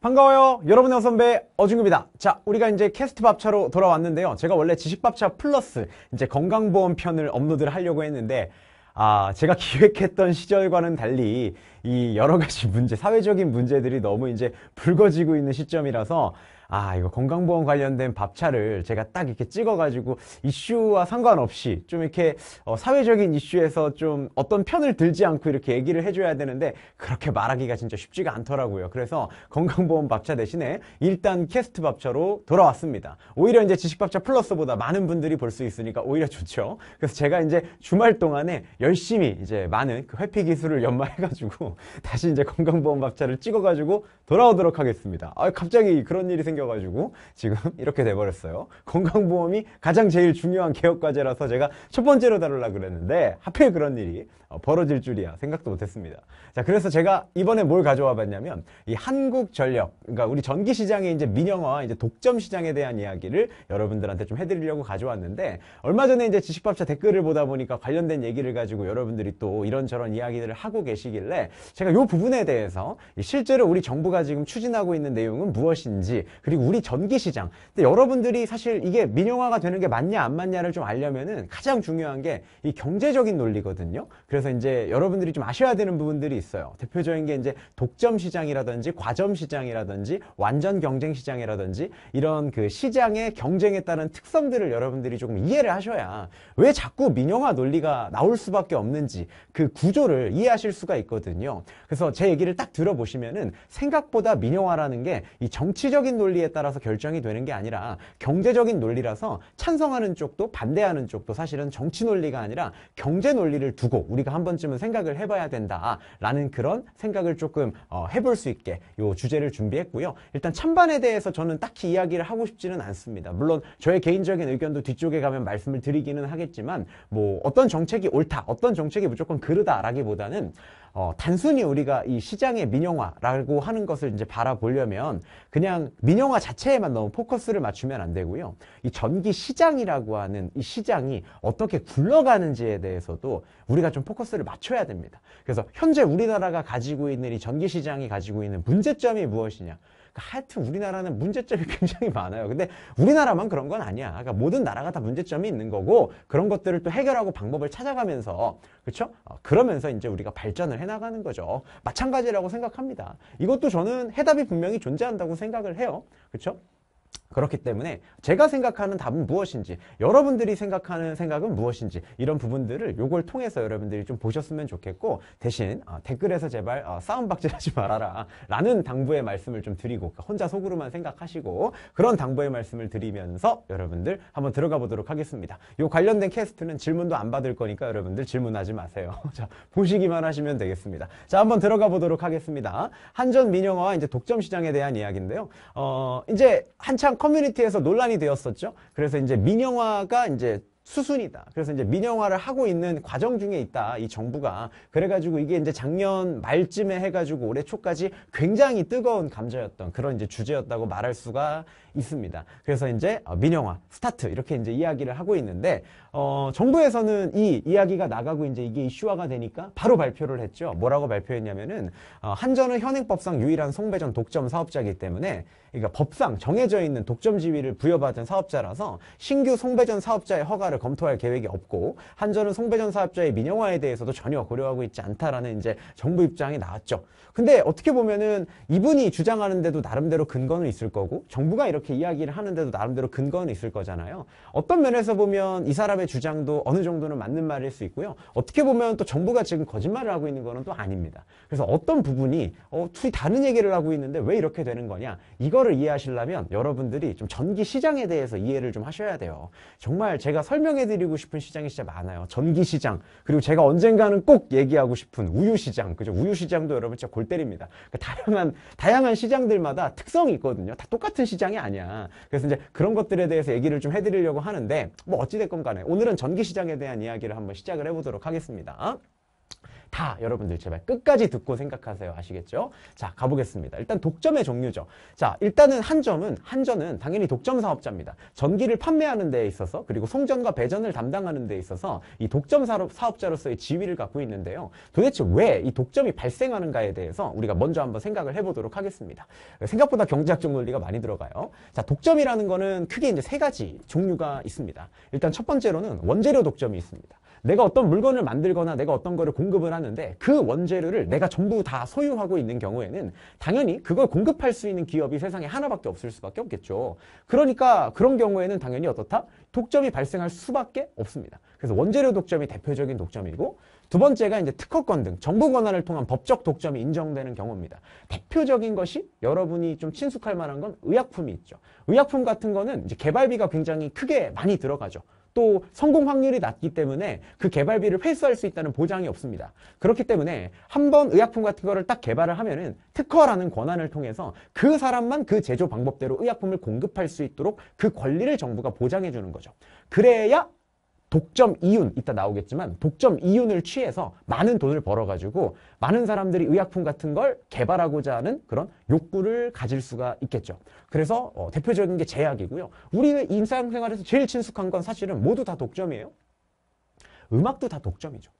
반가워요. 여러분의 선배 어중구입니다. 자, 우리가 이제 캐스트 밥차로 돌아왔는데요. 제가 원래 지식밥차 플러스 이제 건강보험 편을 업로드를 하려고 했는데 아, 제가 기획했던 시절과는 달리 이 여러 가지 문제, 사회적인 문제들이 너무 이제 불거지고 있는 시점이라서 아, 이거 건강보험 관련된 밥차를 제가 딱 이렇게 찍어가지고 이슈와 상관없이 좀 이렇게 어, 사회적인 이슈에서 좀 어떤 편을 들지 않고 이렇게 얘기를 해줘야 되는데 그렇게 말하기가 진짜 쉽지가 않더라고요. 그래서 건강보험 밥차 대신에 일단 캐스트 밥차로 돌아왔습니다. 오히려 이제 지식밥차 플러스보다 많은 분들이 볼 수 있으니까 오히려 좋죠. 그래서 제가 이제 주말 동안에 열심히 이제 많은 그 회피 기술을 연마해가지고 다시 이제 건강보험 밥차를 찍어가지고 돌아오도록 하겠습니다. 아, 갑자기 그런 일이 생겼 생겨가지고 지금 이렇게 돼버렸어요. 건강보험이 가장 제일 중요한 개혁과제라서 제가 첫 번째로 다룰라 그랬는데 하필 그런 일이 어, 벌어질 줄이야 생각도 못했습니다. 자 그래서 제가 이번에 뭘 가져와 봤냐면 이 한국전력 그러니까 우리 전기시장의 이제 민영화 이제 독점 시장에 대한 이야기를 여러분들한테 좀 해드리려고 가져왔는데 얼마 전에 이제 지식밥차 댓글을 보다 보니까 관련된 얘기를 가지고 여러분들이 또 이런저런 이야기들을 하고 계시길래 제가 이 부분에 대해서 실제로 우리 정부가 지금 추진하고 있는 내용은 무엇인지 그리고 우리 전기 시장. 근데 여러분들이 사실 이게 민영화가 되는 게 맞냐 안 맞냐를 좀 알려면은 가장 중요한 게 이 경제적인 논리거든요. 그래서 이제 여러분들이 좀 아셔야 되는 부분들이 있어요. 대표적인 게 이제 독점 시장이라든지 과점 시장이라든지 완전 경쟁 시장이라든지 이런 그 시장의 경쟁에 따른 특성들을 여러분들이 조금 이해를 하셔야 왜 자꾸 민영화 논리가 나올 수밖에 없는지 그 구조를 이해하실 수가 있거든요. 그래서 제 얘기를 딱 들어보시면은 생각보다 민영화라는 게 이 정치적인 논리 논리에 따라서 결정이 되는 게 아니라 경제적인 논리라서 찬성하는 쪽도 반대하는 쪽도 사실은 정치 논리가 아니라 경제 논리를 두고 우리가 한 번쯤은 생각을 해봐야 된다라는 그런 생각을 조금 어, 해볼 수 있게 요 주제를 준비했고요. 일단 찬반에 대해서 저는 딱히 이야기를 하고 싶지는 않습니다. 물론 저의 개인적인 의견도 뒤쪽에 가면 말씀을 드리기는 하겠지만 뭐 어떤 정책이 옳다, 어떤 정책이 무조건 그르다라기보다는 어, 단순히 우리가 이 시장의 민영화라고 하는 것을 이제 바라보려면 그냥 민영 자동화 자체에만 너무 포커스를 맞추면 안 되고요. 이 전기 시장이라고 하는 이 시장이 어떻게 굴러가는지에 대해서도 우리가 좀 포커스를 맞춰야 됩니다. 그래서 현재 우리나라가 가지고 있는 이 전기 시장이 가지고 있는 문제점이 무엇이냐. 그러니까 하여튼 우리나라는 문제점이 굉장히 많아요. 근데 우리나라만 그런 건 아니야. 그러니까 모든 나라가 다 문제점이 있는 거고 그런 것들을 또 해결하고 방법을 찾아가면서 그렇죠? 어, 그러면서 이제 우리가 발전을 해나가는 거죠. 마찬가지라고 생각합니다. 이것도 저는 해답이 분명히 존재한다고 생각을 해요. 그렇죠? 그렇기 때문에 제가 생각하는 답은 무엇인지 여러분들이 생각하는 생각은 무엇인지 이런 부분들을 요걸 통해서 여러분들이 좀 보셨으면 좋겠고 대신 어, 댓글에서 제발 어, 싸움박질하지 말아라 라는 당부의 말씀을 좀 드리고 그러니까 혼자 속으로만 생각하시고 그런 당부의 말씀을 드리면서 여러분들 한번 들어가 보도록 하겠습니다 요 관련된 캐스트는 질문도 안 받을 거니까 여러분들 질문하지 마세요 자 보시기만 하시면 되겠습니다 자 한번 들어가 보도록 하겠습니다 한전 민영화와 이제 독점 시장에 대한 이야기인데요 어 이제 한참 커뮤니티에서 논란이 되었었죠. 그래서 이제 민영화가 이제 수순이다. 그래서 이제 민영화를 하고 있는 과정 중에 있다. 이 정부가. 그래가지고 이게 이제 작년 말쯤에 해가지고 올해 초까지 굉장히 뜨거운 감자였던 그런 이제 주제였다고 말할 수가 있습니다. 그래서 이제 어, 민영화 스타트 이렇게 이제 이야기를 하고 있는데 어, 정부에서는 이 이야기가 나가고 이제 이게 이슈화가 되니까 바로 발표를 했죠. 뭐라고 발표했냐면은 어, 한전은 현행법상 유일한 송배전 독점 사업자이기 때문에 그러니까 법상 정해져 있는 독점 지위를 부여받은 사업자라서 신규 송배전 사업자의 허가를 검토할 계획이 없고 한전은 송배전 사업자의 민영화에 대해서도 전혀 고려하고 있지 않다라는 이제 정부 입장이 나왔죠. 근데 어떻게 보면은 이분이 주장하는데도 나름대로 근거는 있을 거고 정부가 이렇게 이렇게 이야기를 하는데도 나름대로 근거는 있을 거잖아요. 어떤 면에서 보면 이 사람의 주장도 어느 정도는 맞는 말일 수 있고요. 어떻게 보면 또 정부가 지금 거짓말을 하고 있는 거는 또 아닙니다. 그래서 어떤 부분이 어, 둘이 다른 얘기를 하고 있는데 왜 이렇게 되는 거냐 이거를 이해하시려면 여러분들이 좀 전기 시장에 대해서 이해를 좀 하셔야 돼요. 정말 제가 설명해드리고 싶은 시장이 진짜 많아요. 전기 시장 그리고 제가 언젠가는 꼭 얘기하고 싶은 우유 시장 그죠? 우유 시장도 여러분 진짜 골 때립니다. 그러니까 다양한 다양한 시장들마다 특성이 있거든요. 다 똑같은 시장이 아니. 아니 그래서 이제 그런 것들에 대해서 얘기를 좀 해드리려고 하는데 뭐 어찌됐건 간에 오늘은 전기시장에 대한 이야기를 한번 시작을 해보도록 하겠습니다. 다 여러분들 제발 끝까지 듣고 생각하세요. 아시겠죠? 자, 가보겠습니다. 일단 독점의 종류죠. 자, 일단은 한점은 한전은 당연히 독점 사업자입니다. 전기를 판매하는 데 있어서 그리고 송전과 배전을 담당하는 데 있어서 이 독점 사업자로서의 지위를 갖고 있는데요. 도대체 왜 이 독점이 발생하는가에 대해서 우리가 먼저 한번 생각을 해보도록 하겠습니다. 생각보다 경제학적 논리가 많이 들어가요. 자, 독점이라는 거는 크게 이제 세 가지 종류가 있습니다. 일단 첫 번째로는 원재료 독점이 있습니다. 내가 어떤 물건을 만들거나 내가 어떤 거를 공급을 하는데 그 원재료를 내가 전부 다 소유하고 있는 경우에는 당연히 그걸 공급할 수 있는 기업이 세상에 하나밖에 없을 수밖에 없겠죠. 그러니까 그런 경우에는 당연히 어떻다? 독점이 발생할 수밖에 없습니다. 그래서 원재료 독점이 대표적인 독점이고 두 번째가 이제 특허권 등 정부 권한을 통한 법적 독점이 인정되는 경우입니다. 대표적인 것이 여러분이 좀 친숙할 만한 건 의약품이 있죠. 의약품 같은 거는 이제 개발비가 굉장히 크게 많이 들어가죠. 또 성공 확률이 낮기 때문에 그 개발비를 회수할 수 있다는 보장이 없습니다. 그렇기 때문에 한번 의약품 같은 거를 딱 개발을 하면은 특허라는 권한을 통해서 그 사람만 그 제조 방법대로 의약품을 공급할 수 있도록 그 권리를 정부가 보장해 주는 거죠. 그래야 독점 이윤 이따 나오겠지만 독점 이윤을 취해서 많은 돈을 벌어가지고 많은 사람들이 의약품 같은 걸 개발하고자 하는 그런 욕구를 가질 수가 있겠죠. 그래서 어, 대표적인 게 제약이고요. 우리 인상생활에서 제일 친숙한 건 사실은 모두 다 독점이에요. 음악도 다 독점이죠.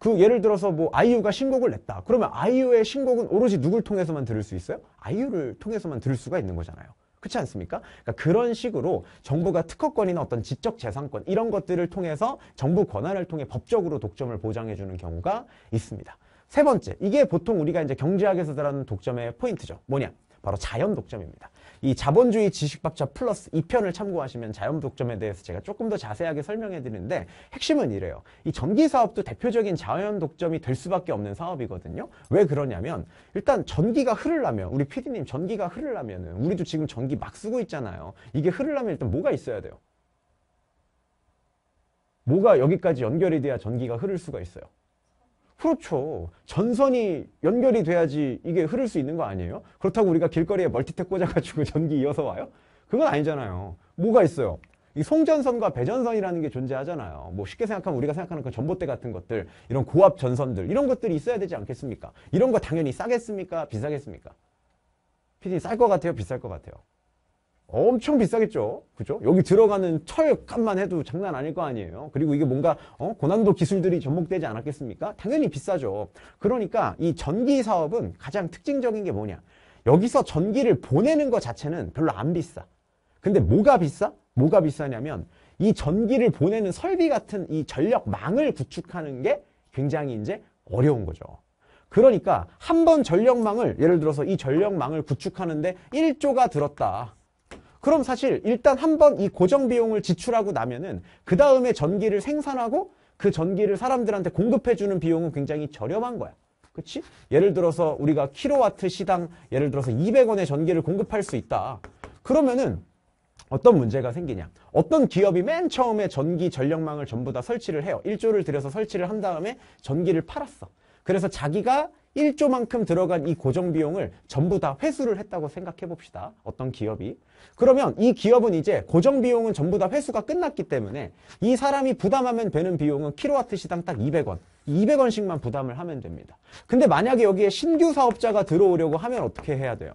그 예를 들어서 뭐 아이유가 신곡을 냈다. 그러면 아이유의 신곡은 오로지 누굴 통해서만 들을 수 있어요? 아이유를 통해서만 들을 수가 있는 거잖아요. 그렇지 않습니까? 그러니까 그런 식으로 정부가 특허권이나 어떤 지적 재산권 이런 것들을 통해서 정부 권한을 통해 법적으로 독점을 보장해 주는 경우가 있습니다. 세 번째, 이게 보통 우리가 이제 경제학에서 들하는 독점의 포인트죠. 뭐냐? 바로 자연 독점입니다. 이 자본주의 지식박자 플러스 2편을 참고하시면 자연 독점에 대해서 제가 조금 더 자세하게 설명해 드리는데 핵심은 이래요. 이 전기 사업도 대표적인 자연 독점이 될 수밖에 없는 사업이거든요. 왜 그러냐면 일단 전기가 흐르려면 우리 피디님 전기가 흐르려면 우리도 지금 전기 막 쓰고 있잖아요. 이게 흐르려면 일단 뭐가 있어야 돼요? 뭐가 여기까지 연결이 돼야 전기가 흐를 수가 있어요. 그렇죠. 전선이 연결이 돼야지 이게 흐를 수 있는 거 아니에요? 그렇다고 우리가 길거리에 멀티탭 꽂아가지고 전기 이어서 와요? 그건 아니잖아요. 뭐가 있어요? 이 송전선과 배전선이라는 게 존재하잖아요. 뭐 쉽게 생각하면 우리가 생각하는 그 전봇대 같은 것들, 이런 고압 전선들, 이런 것들이 있어야 되지 않겠습니까? 이런 거 당연히 싸겠습니까? 비싸겠습니까? 피디님 쌀 것 같아요? 비쌀 것 같아요? 엄청 비싸겠죠. 그죠? 여기 들어가는 철값만 해도 장난 아닐 거 아니에요. 그리고 이게 뭔가 어? 고난도 기술들이 접목되지 않았겠습니까? 당연히 비싸죠. 그러니까 이 전기 사업은 가장 특징적인 게 뭐냐? 여기서 전기를 보내는 것 자체는 별로 안 비싸. 근데 뭐가 비싸? 뭐가 비싸냐면 이 전기를 보내는 설비 같은 이 전력망을 구축하는 게 굉장히 이제 어려운 거죠. 그러니까 한 번 전력망을 예를 들어서 이 전력망을 구축하는데 1조가 들었다. 그럼 사실 일단 한번 이 고정 비용을 지출하고 나면은 그 다음에 전기를 생산하고 그 전기를 사람들한테 공급해주는 비용은 굉장히 저렴한 거야. 그치? 예를 들어서 우리가 킬로와트 시당 예를 들어서 200원의 전기를 공급할 수 있다. 그러면은 어떤 문제가 생기냐. 어떤 기업이 맨 처음에 전기 전력망을 전부 다 설치를 해요. 1조를 들여서 설치를 한 다음에 전기를 팔았어. 그래서 자기가 1조만큼 들어간 이 고정 비용을 전부 다 회수를 했다고 생각해 봅시다. 어떤 기업이. 그러면 이 기업은 이제 고정 비용은 전부 다 회수가 끝났기 때문에 이 사람이 부담하면 되는 비용은 킬로와트 시당 딱 200원. 200원씩만 부담을 하면 됩니다. 근데 만약에 여기에 신규 사업자가 들어오려고 하면 어떻게 해야 돼요?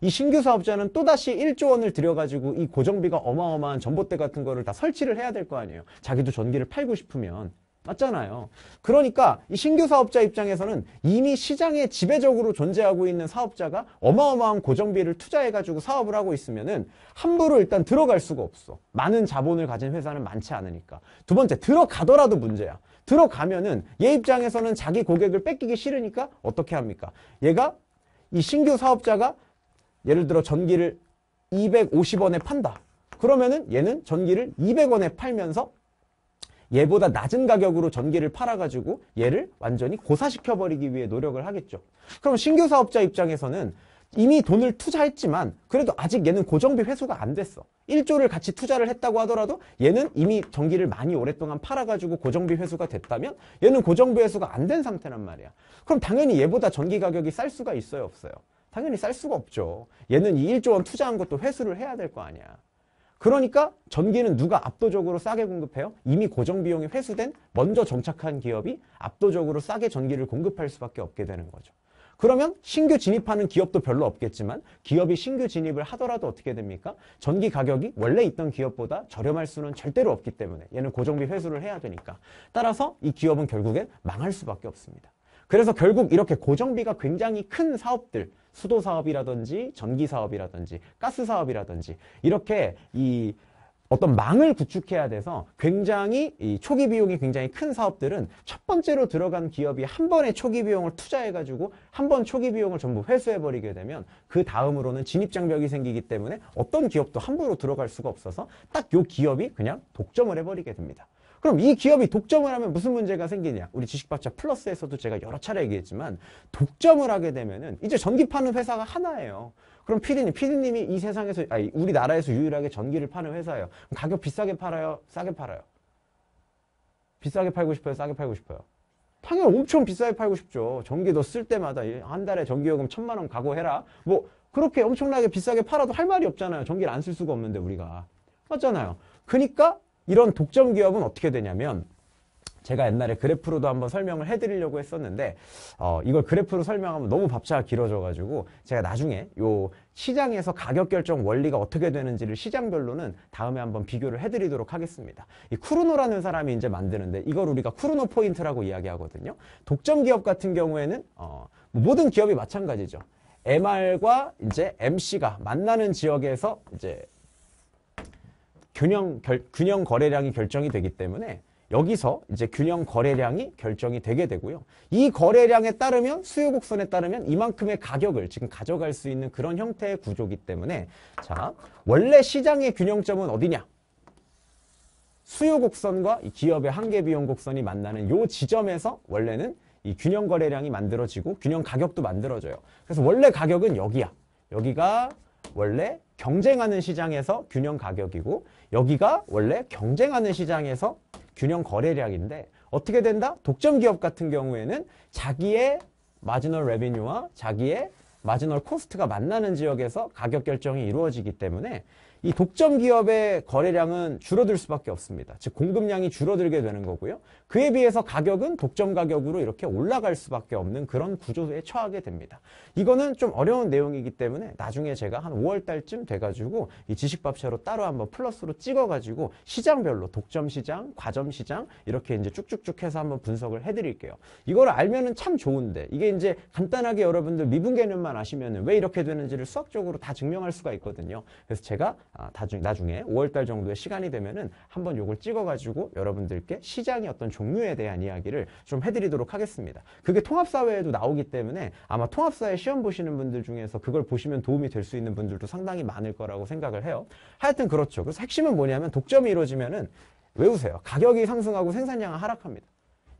이 신규 사업자는 또다시 1조 원을 들여가지고 이 고정비가 어마어마한 전봇대 같은 거를 다 설치를 해야 될 거 아니에요. 자기도 전기를 팔고 싶으면. 맞잖아요. 그러니까 이 신규 사업자 입장에서는 이미 시장에 지배적으로 존재하고 있는 사업자가 어마어마한 고정비를 투자해가지고 사업을 하고 있으면은 함부로 일단 들어갈 수가 없어. 많은 자본을 가진 회사는 많지 않으니까. 두 번째, 들어가더라도 문제야. 들어가면은 얘 입장에서는 자기 고객을 뺏기기 싫으니까 어떻게 합니까? 얘가 이 신규 사업자가 예를 들어 전기를 250원에 판다. 그러면은 얘는 전기를 200원에 팔면서 얘보다 낮은 가격으로 전기를 팔아가지고 얘를 완전히 고사시켜버리기 위해 노력을 하겠죠. 그럼 신규 사업자 입장에서는 이미 돈을 투자했지만 그래도 아직 얘는 고정비 회수가 안 됐어. 1조를 같이 투자를 했다고 하더라도 얘는 이미 전기를 많이 오랫동안 팔아가지고 고정비 회수가 됐다면 얘는 고정비 회수가 안 된 상태란 말이야. 그럼 당연히 얘보다 전기 가격이 쌀 수가 있어요 없어요? 당연히 쌀 수가 없죠. 얘는 이 1조 원 투자한 것도 회수를 해야 될 거 아니야. 그러니까 전기는 누가 압도적으로 싸게 공급해요? 이미 고정비용이 회수된 먼저 정착한 기업이 압도적으로 싸게 전기를 공급할 수밖에 없게 되는 거죠. 그러면 신규 진입하는 기업도 별로 없겠지만 기업이 신규 진입을 하더라도 어떻게 됩니까? 전기 가격이 원래 있던 기업보다 저렴할 수는 절대로 없기 때문에 얘는 고정비 회수를 해야 되니까 따라서 이 기업은 결국엔 망할 수밖에 없습니다. 그래서 결국 이렇게 고정비가 굉장히 큰 사업들 수도 사업이라든지 전기 사업이라든지 가스 사업이라든지 이렇게 이 어떤 망을 구축해야 돼서 굉장히 이 초기 비용이 굉장히 큰 사업들은 첫 번째로 들어간 기업이 한 번에 초기 비용을 투자해가지고 한 번 초기 비용을 전부 회수해버리게 되면 그 다음으로는 진입장벽이 생기기 때문에 어떤 기업도 함부로 들어갈 수가 없어서 딱 요 기업이 그냥 독점을 해버리게 됩니다. 그럼 이 기업이 독점을 하면 무슨 문제가 생기냐? 우리 지식박차 플러스에서도 제가 여러 차례 얘기했지만 독점을 하게 되면은 이제 전기 파는 회사가 하나예요. 그럼 피디님, 피디님이 이 세상에서 아니 우리나라에서 유일하게 전기를 파는 회사예요. 가격 비싸게 팔아요, 싸게 팔아요. 비싸게 팔고 싶어요, 싸게 팔고 싶어요. 당연히 엄청 비싸게 팔고 싶죠. 전기 도쓸 때마다 한 달에 전기요금 천만 원 각오해라. 뭐 그렇게 엄청나게 비싸게 팔아도 할 말이 없잖아요. 전기를 안 쓸 수가 없는데 우리가. 맞잖아요. 그러니까 이런 독점 기업은 어떻게 되냐면 제가 옛날에 그래프로도 한번 설명을 해드리려고 했었는데 어, 이걸 그래프로 설명하면 너무 밥차가 길어져가지고 제가 나중에 요 시장에서 가격 결정 원리가 어떻게 되는지를 시장별로는 다음에 한번 비교를 해드리도록 하겠습니다. 이 쿠르노라는 사람이 이제 만드는데 이걸 우리가 쿠르노 포인트라고 이야기하거든요. 독점 기업 같은 경우에는 어, 모든 기업이 마찬가지죠. MR과 이제 MC가 만나는 지역에서 이제 균형, 결, 균형 거래량이 결정이 되기 때문에 여기서 이제 균형 거래량이 결정이 되게 되고요. 이 거래량에 따르면 수요 곡선에 따르면 이만큼의 가격을 지금 가져갈 수 있는 그런 형태의 구조기 때문에 자 원래 시장의 균형점은 어디냐? 수요 곡선과 기업의 한계 비용 곡선이 만나는 요 지점에서 원래는 이 균형 거래량이 만들어지고 균형 가격도 만들어져요. 그래서 원래 가격은 여기야. 여기가 원래 경쟁하는 시장에서 균형 가격이고 여기가 원래 경쟁하는 시장에서 균형 거래량인데 어떻게 된다? 독점 기업 같은 경우에는 자기의 마지널 레비뉴와 자기의 마지널 코스트가 만나는 지역에서 가격 결정이 이루어지기 때문에 이 독점 기업의 거래량은 줄어들 수밖에 없습니다. 즉 공급량이 줄어들게 되는 거고요. 그에 비해서 가격은 독점 가격으로 이렇게 올라갈 수밖에 없는 그런 구조에 처하게 됩니다. 이거는 좀 어려운 내용이기 때문에 나중에 제가 한 5월 달쯤 돼가지고 이 지식밥채로 따로 한번 플러스로 찍어가지고 시장별로 독점 시장, 과점 시장 이렇게 이제 쭉쭉쭉 해서 한번 분석을 해드릴게요. 이걸 알면은 참 좋은데 이게 이제 간단하게 여러분들 미분 개념만 아시면은 왜 이렇게 되는지를 수학적으로 다 증명할 수가 있거든요. 그래서 제가 아, 나중에, 나중에 5월달 정도의 시간이 되면은 한번 요걸 찍어가지고 여러분들께 시장의 어떤 종류에 대한 이야기를 좀 해드리도록 하겠습니다. 그게 통합사회에도 나오기 때문에 아마 통합사회 시험 보시는 분들 중에서 그걸 보시면 도움이 될 수 있는 분들도 상당히 많을 거라고 생각을 해요. 하여튼 그렇죠. 그래서 핵심은 뭐냐면 독점이 이루어지면은 외우세요. 가격이 상승하고 생산량은 하락합니다.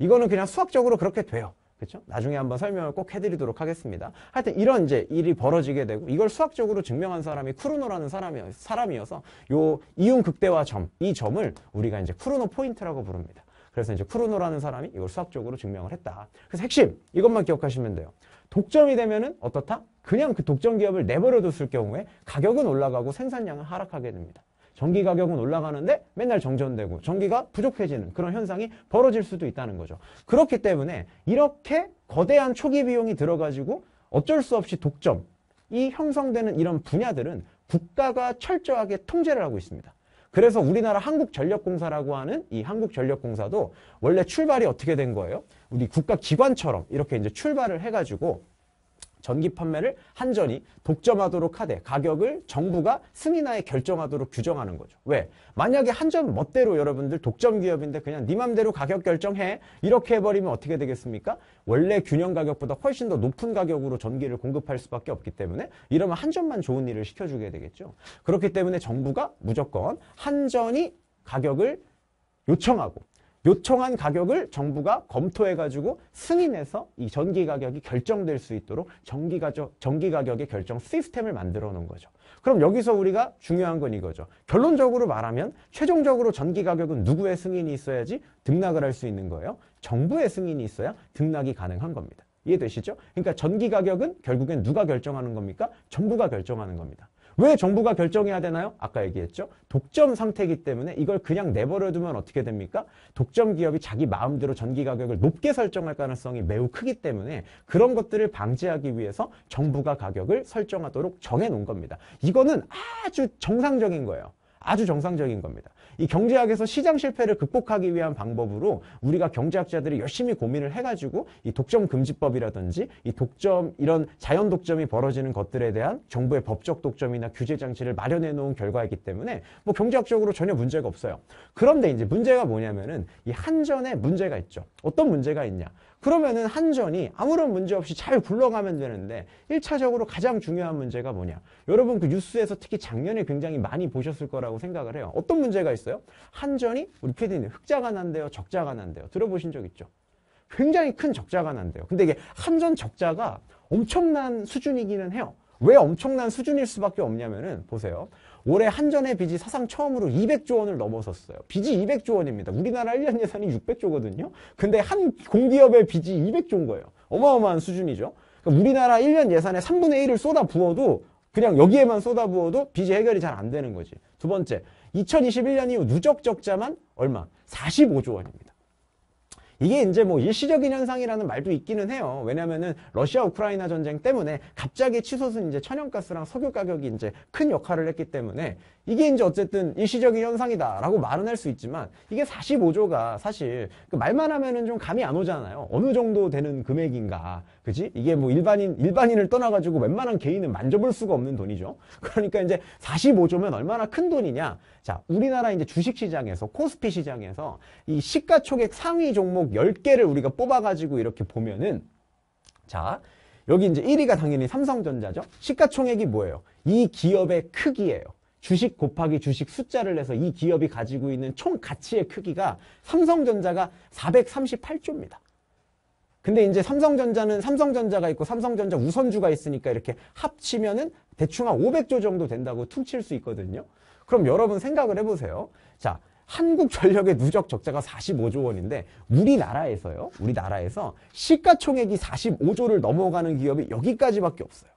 이거는 그냥 수학적으로 그렇게 돼요. 그렇죠? 나중에 한번 설명을 꼭 해드리도록 하겠습니다. 하여튼 이런 이제 일이 벌어지게 되고 이걸 수학적으로 증명한 사람이 쿠르노라는 사람이, 사람이어서 요 이용 극대화 점, 이 점을 우리가 이제 쿠르노 포인트라고 부릅니다. 그래서 이제 쿠르노라는 사람이 이걸 수학적으로 증명을 했다. 그래서 핵심 이것만 기억하시면 돼요. 독점이 되면은 어떻다? 그냥 그 독점 기업을 내버려뒀을 경우에 가격은 올라가고 생산량은 하락하게 됩니다. 전기 가격은 올라가는데 맨날 정전되고 전기가 부족해지는 그런 현상이 벌어질 수도 있다는 거죠. 그렇기 때문에 이렇게 거대한 초기 비용이 들어가지고 어쩔 수 없이 독점, 이 형성되는 이런 분야들은 국가가 철저하게 통제를 하고 있습니다. 그래서 우리나라 한국전력공사라고 하는 이 한국전력공사도 원래 출발이 어떻게 된 거예요? 우리 국가 기관처럼 이렇게 이제 출발을 해가지고 전기 판매를 한전이 독점하도록 하되 가격을 정부가 승인하에 결정하도록 규정하는 거죠. 왜? 만약에 한전 멋대로 여러분들 독점 기업인데 그냥 네 맘대로 가격 결정해 이렇게 해버리면 어떻게 되겠습니까? 원래 균형 가격보다 훨씬 더 높은 가격으로 전기를 공급할 수밖에 없기 때문에 이러면 한전만 좋은 일을 시켜주게 되겠죠. 그렇기 때문에 정부가 무조건 한전이 가격을 요청하고 요청한 가격을 정부가 검토해가지고 승인해서 이 전기 가격이 결정될 수 있도록 전기 가격, 전기 가격의 결정 시스템을 만들어 놓은 거죠. 그럼 여기서 우리가 중요한 건 이거죠. 결론적으로 말하면 최종적으로 전기 가격은 누구의 승인이 있어야지 등락을 할 수 있는 거예요. 정부의 승인이 있어야 등락이 가능한 겁니다. 이해되시죠? 그러니까 전기 가격은 결국엔 누가 결정하는 겁니까? 정부가 결정하는 겁니다. 왜 정부가 결정해야 되나요? 아까 얘기했죠. 독점 상태이기 때문에 이걸 그냥 내버려두면 어떻게 됩니까? 독점 기업이 자기 마음대로 전기 가격을 높게 설정할 가능성이 매우 크기 때문에 그런 것들을 방지하기 위해서 정부가 가격을 설정하도록 정해놓은 겁니다. 이거는 아주 정상적인 거예요. 아주 정상적인 겁니다. 이 경제학에서 시장 실패를 극복하기 위한 방법으로 우리가 경제학자들이 열심히 고민을 해가지고 이 독점 금지법이라든지 이 독점 이런 자연 독점이 벌어지는 것들에 대한 정부의 법적 독점이나 규제 장치를 마련해 놓은 결과이기 때문에 뭐 경제학적으로 전혀 문제가 없어요. 그런데 이제 문제가 뭐냐면은 이 한전에 문제가 있죠. 어떤 문제가 있냐? 그러면은 한전이 아무런 문제 없이 잘 굴러가면 되는데 1차적으로 가장 중요한 문제가 뭐냐. 여러분 그 뉴스에서 특히 작년에 굉장히 많이 보셨을 거라고 생각을 해요. 어떤 문제가 있어요? 한전이 우리 PD님 흑자가 난대요. 적자가 난대요. 들어보신 적 있죠? 굉장히 큰 적자가 난대요. 근데 이게 한전 적자가 엄청난 수준이기는 해요. 왜 엄청난 수준일 수밖에 없냐면은 보세요. 올해 한전의 빚이 사상 처음으로 200조 원을 넘어섰어요. 빚이 200조 원입니다. 우리나라 1년 예산이 600조거든요. 근데 한 공기업의 빚이 200조인 거예요. 어마어마한 수준이죠. 그러니까 우리나라 1년 예산의 3분의 1을 쏟아 부어도 그냥 여기에만 쏟아 부어도 빚이 해결이 잘 안 되는 거지. 두 번째, 2021년 이후 누적 적자만 얼마? 45조 원입니다. 이게 이제 뭐 일시적인 현상이라는 말도 있기는 해요. 왜냐면은 러시아 우크라이나 전쟁 때문에 갑자기 치솟은 이제 천연가스랑 석유 가격이 이제 큰 역할을 했기 때문에 이게 이제 어쨌든 일시적인 현상이다라고 말은 할 수 있지만 이게 45조가 사실 그 말만 하면은 좀 감이 안 오잖아요. 어느 정도 되는 금액인가. 그지? 이게 뭐 일반인, 일반인을 떠나가지고 웬만한 개인은 만져볼 수가 없는 돈이죠. 그러니까 이제 45조면 얼마나 큰 돈이냐. 자, 우리나라 이제 주식시장에서, 코스피 시장에서 이 시가총액 상위 종목 10개를 우리가 뽑아가지고 이렇게 보면은 자, 여기 이제 1위가 당연히 삼성전자죠. 시가총액이 뭐예요? 이 기업의 크기예요. 주식 곱하기 주식 숫자를 해서 이 기업이 가지고 있는 총 가치의 크기가 삼성전자가 438조입니다. 근데 이제 삼성전자는 삼성전자가 있고 삼성전자 우선주가 있으니까 이렇게 합치면은 대충 한 500조 정도 된다고 퉁칠 수 있거든요. 그럼 여러분 생각을 해보세요. 자, 한국전력의 누적 적자가 45조 원인데 우리나라에서요. 우리나라에서 시가총액이 45조를 넘어가는 기업이 여기까지밖에 없어요.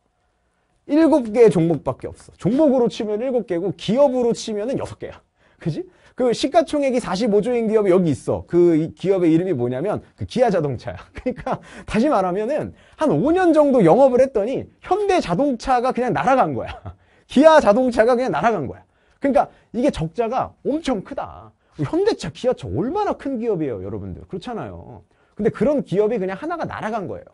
7개의 종목밖에 없어. 종목으로 치면 7개고 기업으로 치면 은 6개야. 그지? 그 시가총액이 45조인 기업이 여기 있어. 그 기업의 이름이 뭐냐면 그 기아 자동차야. 그러니까 다시 말하면은 한 5년 정도 영업을 했더니 현대 자동차가 그냥 날아간 거야. 기아 자동차가 그냥 날아간 거야. 그러니까 이게 적자가 엄청 크다. 현대차, 기아차 얼마나 큰 기업이에요, 여러분들. 그렇잖아요. 근데 그런 기업이 그냥 하나가 날아간 거예요.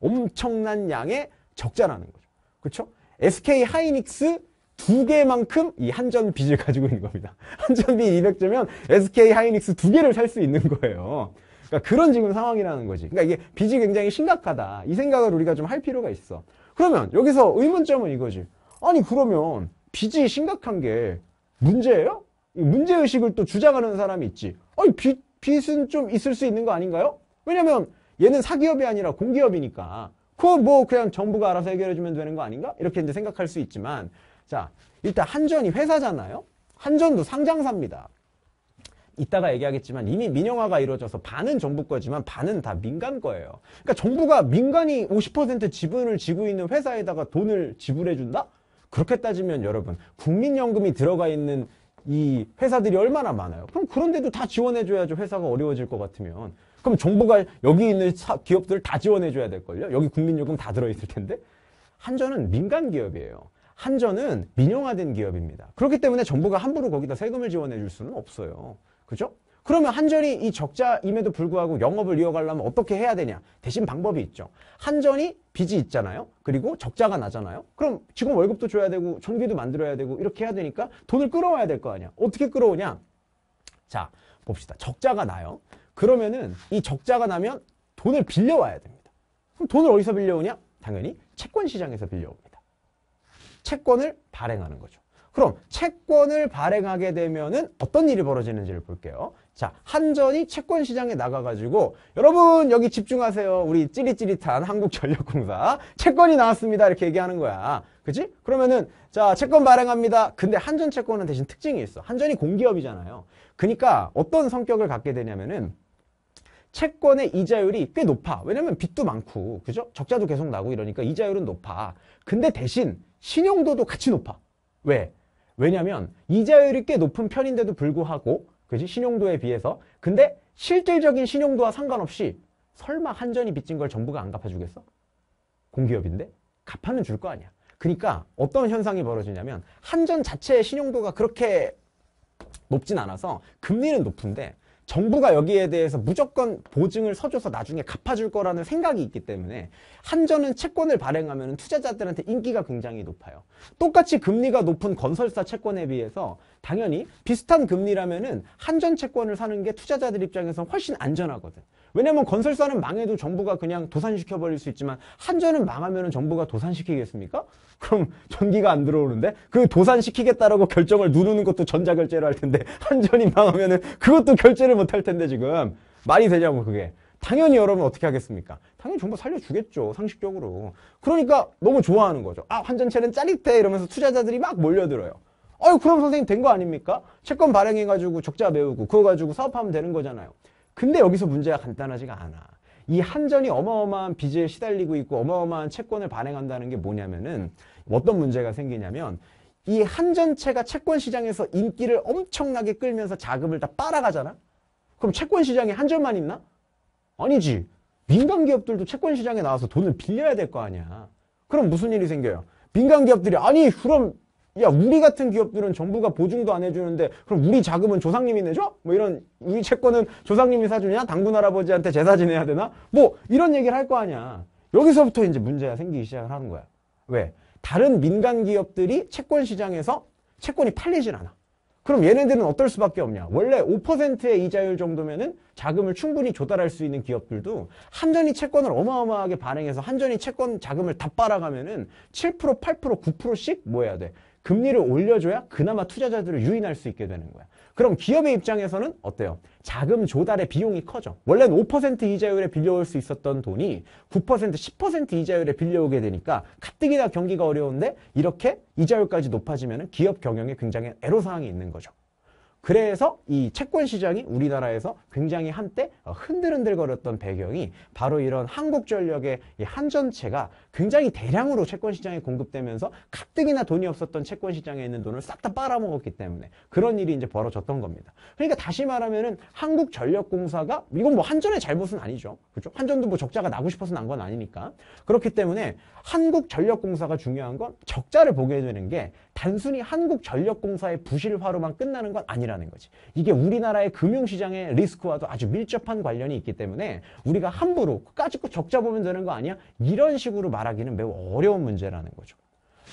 엄청난 양의 적자라는 거죠. 그렇죠? SK 하이닉스 두 개만큼 이 한전 빚을 가지고 있는 겁니다. 한전 빚 200조면 SK 하이닉스 두 개를 살 수 있는 거예요. 그러니까 그런 지금 상황이라는 거지. 그러니까 이게 빚이 굉장히 심각하다. 이 생각을 우리가 좀 할 필요가 있어. 그러면 여기서 의문점은 이거지. 아니 그러면 빚이 심각한 게 문제예요? 문제의식을 또 주장하는 사람이 있지. 아니 빚, 빚은 좀 있을 수 있는 거 아닌가요? 왜냐면 얘는 사기업이 아니라 공기업이니까 그 뭐 그냥 정부가 알아서 해결해주면 되는 거 아닌가? 이렇게 이제 생각할 수 있지만 자, 일단 한전이 회사잖아요. 한전도 상장사입니다. 이따가 얘기하겠지만 이미 민영화가 이루어져서 반은 정부 거지만 반은 다 민간 거예요. 그러니까 정부가 민간이 50% 지분을 지고 있는 회사에다가 돈을 지불해준다? 그렇게 따지면 여러분 국민연금이 들어가 있는 이 회사들이 얼마나 많아요. 그럼 그런데도 다 지원해줘야죠. 회사가 어려워질 것 같으면. 그럼 정부가 여기 있는 기업들다 지원해줘야 될걸요? 여기 국민연금 다 들어있을 텐데? 한전은 민간 기업이에요. 한전은 민영화된 기업입니다. 그렇기 때문에 정부가 함부로 거기다 세금을 지원해 줄 수는 없어요. 그죠? 그러면 한전이 이 적자임에도 불구하고 영업을 이어가려면 어떻게 해야 되냐? 대신 방법이 있죠. 한전이 빚이 있잖아요. 그리고 적자가 나잖아요. 그럼 지금 월급도 줘야 되고 전기도 만들어야 되고 이렇게 해야 되니까 돈을 끌어와야 될 거 아니야. 어떻게 끌어오냐? 자, 봅시다. 적자가 나요. 그러면은 이 적자가 나면 돈을 빌려와야 됩니다. 그럼 돈을 어디서 빌려오냐? 당연히 채권 시장에서 빌려옵니다. 채권을 발행하는 거죠. 그럼 채권을 발행하게 되면은 어떤 일이 벌어지는지를 볼게요. 자, 한전이 채권 시장에 나가가지고 여러분 여기 집중하세요. 우리 찌릿찌릿한 한국전력공사 채권이 나왔습니다. 이렇게 얘기하는 거야. 그치? 그러면은 자 채권 발행합니다. 근데 한전 채권은 대신 특징이 있어. 한전이 공기업이잖아요. 그러니까 어떤 성격을 갖게 되냐면은 채권의 이자율이 꽤 높아. 왜냐면 빚도 많고, 그죠? 적자도 계속 나고 이러니까 이자율은 높아. 근데 대신 신용도도 같이 높아. 왜? 왜냐면 이자율이 꽤 높은 편인데도 불구하고, 그지? 신용도에 비해서. 근데 실질적인 신용도와 상관없이 설마 한전이 빚진 걸 정부가 안 갚아주겠어? 공기업인데? 갚아는 줄 거 아니야. 그러니까 어떤 현상이 벌어지냐면 한전 자체의 신용도가 그렇게 높진 않아서 금리는 높은데 정부가 여기에 대해서 무조건 보증을 서줘서 나중에 갚아줄 거라는 생각이 있기 때문에 한전은 채권을 발행하면 투자자들한테 인기가 굉장히 높아요. 똑같이 금리가 높은 건설사 채권에 비해서 당연히 비슷한 금리라면은 한전 채권을 사는 게 투자자들 입장에서 훨씬 안전하거든. 왜냐면 건설사는 망해도 정부가 그냥 도산시켜 버릴 수 있지만 한전은 망하면 정부가 도산시키겠습니까? 그럼 전기가 안 들어오는데 그 도산시키겠다라고 결정을 누르는 것도 전자결제로 할 텐데 한전이 망하면은 그것도 결제를 못할 텐데 지금 말이 되냐고 그게 당연히 여러분 어떻게 하겠습니까? 당연히 정부 살려주겠죠. 상식적으로. 그러니까 너무 좋아하는 거죠. 아, 환전체는 짜릿해. 이러면서 투자자들이 막 몰려들어요. 어유 그럼 선생님 된 거 아닙니까? 채권 발행해가지고 적자 메우고, 그거 가지고 사업하면 되는 거잖아요. 근데 여기서 문제가 간단하지가 않아. 이 한전이 어마어마한 빚에 시달리고 있고 어마어마한 채권을 발행한다는 게 뭐냐면은 어떤 문제가 생기냐면 이 한전체가 채권 시장에서 인기를 엄청나게 끌면서 자금을 다 빨아가잖아? 그럼 채권 시장에 한전만 있나? 아니지. 민간 기업들도 채권 시장에 나와서 돈을 빌려야 될 거 아니야. 그럼 무슨 일이 생겨요? 민간 기업들이 아니 그럼 야 우리 같은 기업들은 정부가 보증도 안 해주는데 그럼 우리 자금은 조상님이 내줘? 뭐 이런 우리 채권은 조상님이 사주냐? 당군 할아버지한테 제사 지내야 되나? 뭐 이런 얘기를 할 거 아니야. 여기서부터 이제 문제가 생기기 시작을 하는 거야. 왜? 다른 민간 기업들이 채권 시장에서 채권이 팔리질 않아. 그럼 얘네들은 어떨 수밖에 없냐? 원래 5%의 이자율 정도면은 자금을 충분히 조달할 수 있는 기업들도 한전이 채권을 어마어마하게 발행해서 한전이 채권 자금을 다 빨아가면은 7%, 8%, 9%씩 뭐 해야 돼? 금리를 올려줘야 그나마 투자자들을 유인할 수 있게 되는 거야. 그럼 기업의 입장에서는 어때요? 자금 조달의 비용이 커져. 원래는 5% 이자율에 빌려올 수 있었던 돈이 9%, 10% 이자율에 빌려오게 되니까 가뜩이나 경기가 어려운데 이렇게 이자율까지 높아지면 기업 경영에 굉장히 애로사항이 있는 거죠. 그래서 이 채권 시장이 우리나라에서 굉장히 한때 흔들흔들 거렸던 배경이 바로 이런 한국전력의 한전체가 굉장히 대량으로 채권 시장에 공급되면서 가뜩이나 돈이 없었던 채권 시장에 있는 돈을 싹 다 빨아먹었기 때문에 그런 일이 이제 벌어졌던 겁니다. 그러니까 다시 말하면은 한국전력공사가 이건 뭐 한전의 잘못은 아니죠. 그죠 한전도 뭐 적자가 나고 싶어서 난 건 아니니까. 그렇기 때문에 한국전력공사가 중요한 건 적자를 보게 되는 게 단순히 한국전력공사의 부실화로만 끝나는 건 아니라는 거지. 이게 우리나라의 금융시장의 리스크와도 아주 밀접한 관련이 있기 때문에 우리가 함부로 까짓고 적자 보면 되는 거 아니야? 이런 식으로 말하기는 매우 어려운 문제라는 거죠.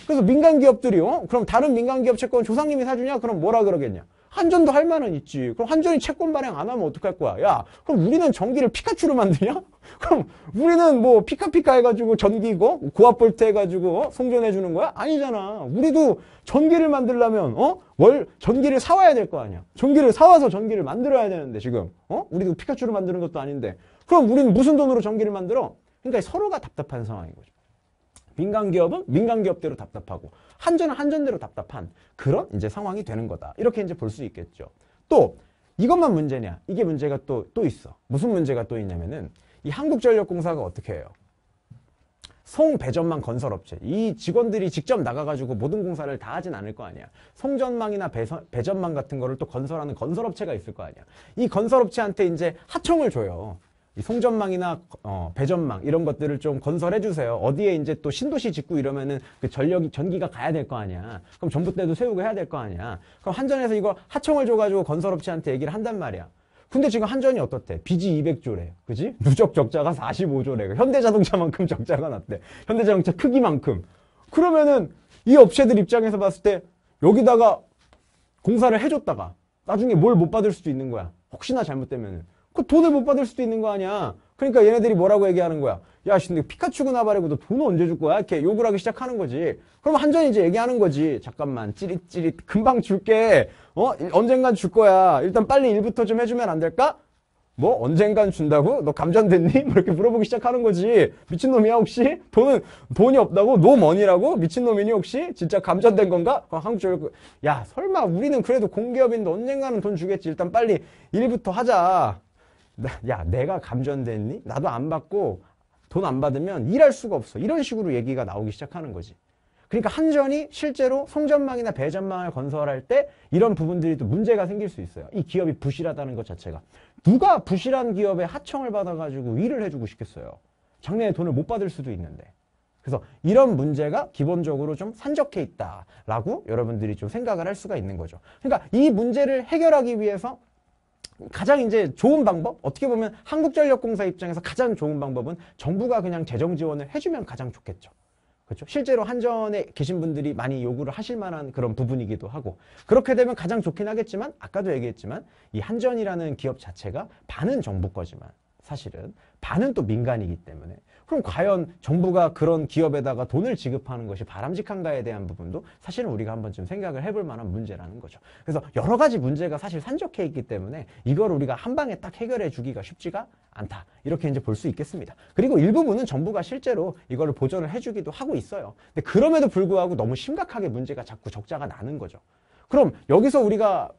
그래서 민간기업들이요. 그럼 다른 민간기업 채권 조상님이 사주냐? 그럼 뭐라 그러겠냐? 한전도 할 만은 있지. 그럼 한전이 채권 발행 안 하면 어떡할 거야? 야, 그럼 우리는 전기를 피카츄로 만드냐? 그럼 우리는 뭐 피카피카 해가지고 전기고 고압볼트 해가지고 어? 송전해 주는 거야? 아니잖아. 우리도 전기를 만들려면 어? 월 전기를 사와야 될 거 아니야. 전기를 사와서 전기를 만들어야 되는데 지금 어? 우리도 피카츄로 만드는 것도 아닌데. 그럼 우리는 무슨 돈으로 전기를 만들어? 그러니까 서로가 답답한 상황인 거죠. 민간기업은 민간기업대로 답답하고 한전은 한전대로 답답한 그런 이제 상황이 되는 거다. 이렇게 이제 볼 수 있겠죠. 또 이것만 문제냐? 이게 문제가 또, 또 있어. 무슨 문제가 또 있냐면은 이 한국전력공사가 어떻게 해요? 송배전망 건설업체 이 직원들이 직접 나가가지고 모든 공사를 다 하진 않을 거 아니야 송전망이나 배선, 배전망 같은 거를 또 건설하는 건설업체가 있을 거 아니야 이 건설업체한테 이제 하청을 줘요 송전망이나 어, 배전망 이런 것들을 좀 건설해 주세요. 어디에 이제 또 신도시 짓고 이러면은 그 전력이 전기가 가야 될 거 아니야. 그럼 전봇대도 세우고 해야 될 거 아니야. 그럼 한전에서 이거 하청을 줘가지고 건설업체한테 얘기를 한단 말이야. 근데 지금 한전이 어떻대? 빚이 200조래. 그지? 누적 적자가 45조래. 현대자동차만큼 적자가 났대. 현대자동차 크기만큼. 그러면은 이 업체들 입장에서 봤을 때 여기다가 공사를 해줬다가 나중에 뭘 못 받을 수도 있는 거야. 혹시나 잘못되면은. 그 돈을 못 받을 수도 있는 거 아니야. 그러니까 얘네들이 뭐라고 얘기하는 거야. 야, 근데 피카츄가 나발이고도 돈 언제 줄 거야? 이렇게 욕을 하기 시작하는 거지. 그럼 한전이 이제 얘기하는 거지. 잠깐만, 찌릿찌릿, 금방 줄게. 어? 언젠간 줄 거야. 일단 빨리 일부터 좀 해주면 안 될까? 뭐 언젠간 준다고? 너 감전됐니? 뭐 이렇게 물어보기 시작하는 거지. 미친놈이야 혹시? 돈은 돈이 없다고? 노머니라고? 미친놈이니 혹시? 진짜 감전된 건가? 어, 한국 적으로야 설마 우리는 그래도 공기업인데 언젠가는 돈 주겠지. 일단 빨리 일부터 하자. 야 내가 감전됐니? 나도 안 받고 돈 안 받으면 일할 수가 없어. 이런 식으로 얘기가 나오기 시작하는 거지. 그러니까 한전이 실제로 송전망이나 배전망을 건설할 때 이런 부분들이 또 문제가 생길 수 있어요. 이 기업이 부실하다는 것 자체가. 누가 부실한 기업에 하청을 받아가지고 일을 해주고 싶겠어요. 작년에 돈을 못 받을 수도 있는데. 그래서 이런 문제가 기본적으로 좀 산적해 있다라고 여러분들이 좀 생각을 할 수가 있는 거죠. 그러니까 이 문제를 해결하기 위해서 가장 이제 좋은 방법 어떻게 보면 한국전력공사 입장에서 가장 좋은 방법은 정부가 그냥 재정 지원을 해주면 가장 좋겠죠. 그렇죠? 실제로 한전에 계신 분들이 많이 요구를 하실 만한 그런 부분이기도 하고 그렇게 되면 가장 좋긴 하겠지만 아까도 얘기했지만 이 한전이라는 기업 자체가 반은 정부 거지만 사실은 반은 또 민간이기 때문에 그럼 과연 정부가 그런 기업에다가 돈을 지급하는 것이 바람직한가에 대한 부분도 사실은 우리가 한번 쯤 생각을 해볼 만한 문제라는 거죠. 그래서 여러 가지 문제가 사실 산적해 있기 때문에 이걸 우리가 한 방에 딱 해결해 주기가 쉽지가 않다. 이렇게 이제 볼 수 있겠습니다. 그리고 일부분은 정부가 실제로 이거를 보전을 해주기도 하고 있어요. 근데 그럼에도 불구하고 너무 심각하게 문제가 자꾸 적자가 나는 거죠. 그럼 여기서 우리가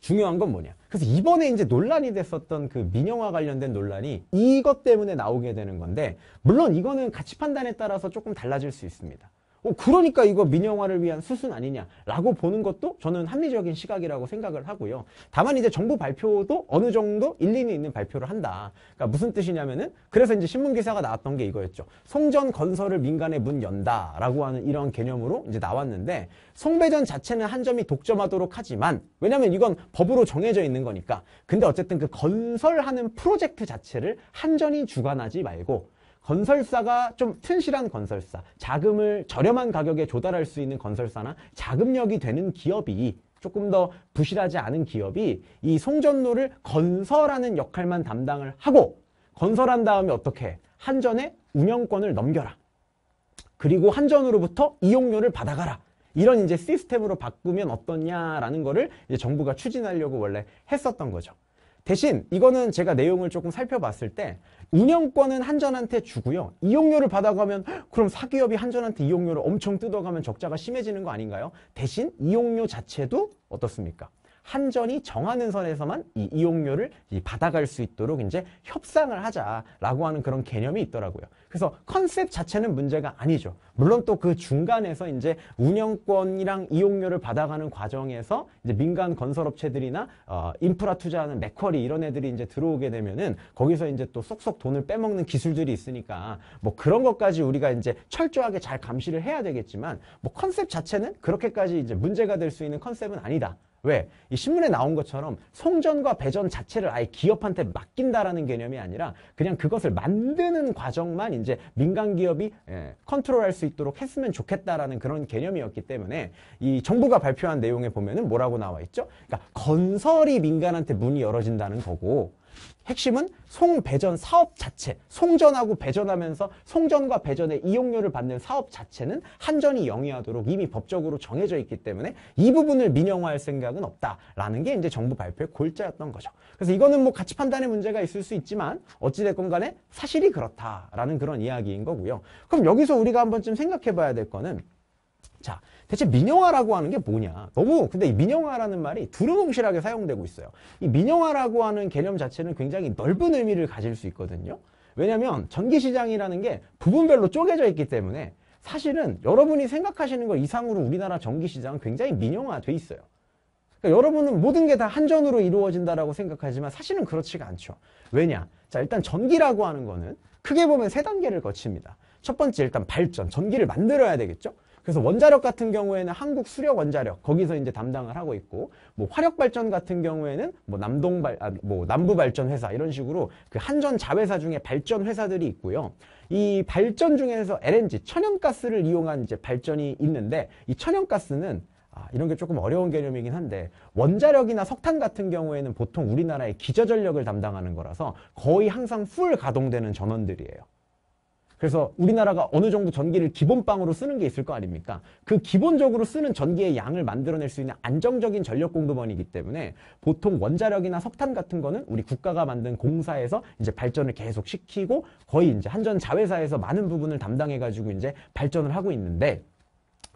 중요한 건 뭐냐. 그래서 이번에 이제 논란이 됐었던 그 민영화 관련된 논란이 이것 때문에 나오게 되는 건데 물론 이거는 가치 판단에 따라서 조금 달라질 수 있습니다. 어, 그러니까 이거 민영화를 위한 수순 아니냐라고 보는 것도 저는 합리적인 시각이라고 생각을 하고요. 다만 이제 정부 발표도 어느 정도 일리는 있는 발표를 한다. 그러니까 무슨 뜻이냐면은 그래서 이제 신문 기사가 나왔던 게 이거였죠. 송전 건설을 민간에 문 연다라고 하는 이런 개념으로 이제 나왔는데 송배전 자체는 한 점이 독점하도록 하지만 왜냐면 이건 법으로 정해져 있는 거니까. 근데 어쨌든 그 건설하는 프로젝트 자체를 한전이 주관하지 말고 건설사가 좀 튼실한 건설사, 자금을 저렴한 가격에 조달할 수 있는 건설사나 자금력이 되는 기업이 조금 더 부실하지 않은 기업이 이 송전로를 건설하는 역할만 담당을 하고 건설한 다음에 어떻게 한전에 운영권을 넘겨라. 그리고 한전으로부터 이용료를 받아가라. 이런 이제 시스템으로 바꾸면 어떻냐라는 거를 이제 정부가 추진하려고 원래 했었던 거죠. 대신 이거는 제가 내용을 조금 살펴봤을 때 운영권은 한전한테 주고요. 이용료를 받아가면 그럼 사기업이 한전한테 이용료를 엄청 뜯어가면 적자가 심해지는 거 아닌가요? 대신 이용료 자체도 어떻습니까? 한전이 정하는 선에서만 이 이용료를 받아갈 수 있도록 이제 협상을 하자라고 하는 그런 개념이 있더라고요. 그래서 컨셉 자체는 문제가 아니죠. 물론 또 그 중간에서 이제 운영권이랑 이용료를 받아가는 과정에서 이제 민간 건설업체들이나 어, 인프라 투자하는 맥커리 이런 애들이 이제 들어오게 되면은 거기서 이제 또 쏙쏙 돈을 빼먹는 기술들이 있으니까 뭐 그런 것까지 우리가 이제 철저하게 잘 감시를 해야 되겠지만 뭐 컨셉 자체는 그렇게까지 이제 문제가 될 수 있는 컨셉은 아니다. 왜? 이 신문에 나온 것처럼 송전과 배전 자체를 아예 기업한테 맡긴다라는 개념이 아니라 그냥 그것을 만드는 과정만 이제 민간 기업이 예, 컨트롤할 수 있도록 했으면 좋겠다라는 그런 개념이었기 때문에 이 정부가 발표한 내용에 보면은 뭐라고 나와 있죠? 그러니까 건설이 민간한테 문이 열어진다는 거고 핵심은 송배전 사업 자체, 송전하고 배전하면서 송전과 배전의 이용료를 받는 사업 자체는 한전이 영위하도록 이미 법적으로 정해져 있기 때문에 이 부분을 민영화할 생각은 없다라는 게 이제 정부 발표의 골자였던 거죠. 그래서 이거는 뭐 가치 판단의 문제가 있을 수 있지만 어찌됐건 간에 사실이 그렇다라는 그런 이야기인 거고요. 그럼 여기서 우리가 한번쯤 생각해 봐야 될 거는 자, 대체 민영화라고 하는 게 뭐냐 너무 근데 이 민영화라는 말이 두루뭉실하게 사용되고 있어요 이 민영화라고 하는 개념 자체는 굉장히 넓은 의미를 가질 수 있거든요 왜냐하면 전기시장이라는 게 부분별로 쪼개져 있기 때문에 사실은 여러분이 생각하시는 것 이상으로 우리나라 전기시장은 굉장히 민영화돼 있어요 그러니까 여러분은 모든 게 다 한전으로 이루어진다라고 생각하지만 사실은 그렇지가 않죠. 왜냐? 자, 일단 전기라고 하는 거는 크게 보면 세 단계를 거칩니다. 첫 번째 일단 발전, 전기를 만들어야 되겠죠? 그래서 원자력 같은 경우에는 한국 수력 원자력 거기서 이제 담당을 하고 있고 뭐 화력 발전 같은 경우에는 뭐 남동 발뭐 아, 뭐 남부 발전 회사 이런 식으로 그 한전 자회사 중에 발전 회사들이 있고요. 이 발전 중에서 LNG 천연가스를 이용한 이제 발전이 있는데 이 천연가스는 아, 이런 게 조금 어려운 개념이긴 한데 원자력이나 석탄 같은 경우에는 보통 우리나라의 기저전력을 담당하는 거라서 거의 항상 풀 가동되는 전원들이에요. 그래서 우리나라가 어느 정도 전기를 기본방으로 쓰는 게 있을 거 아닙니까? 그 기본적으로 쓰는 전기의 양을 만들어낼 수 있는 안정적인 전력 공급원이기 때문에 보통 원자력이나 석탄 같은 거는 우리 국가가 만든 공사에서 이제 발전을 계속 시키고 거의 이제 한전 자회사에서 많은 부분을 담당해가지고 이제 발전을 하고 있는데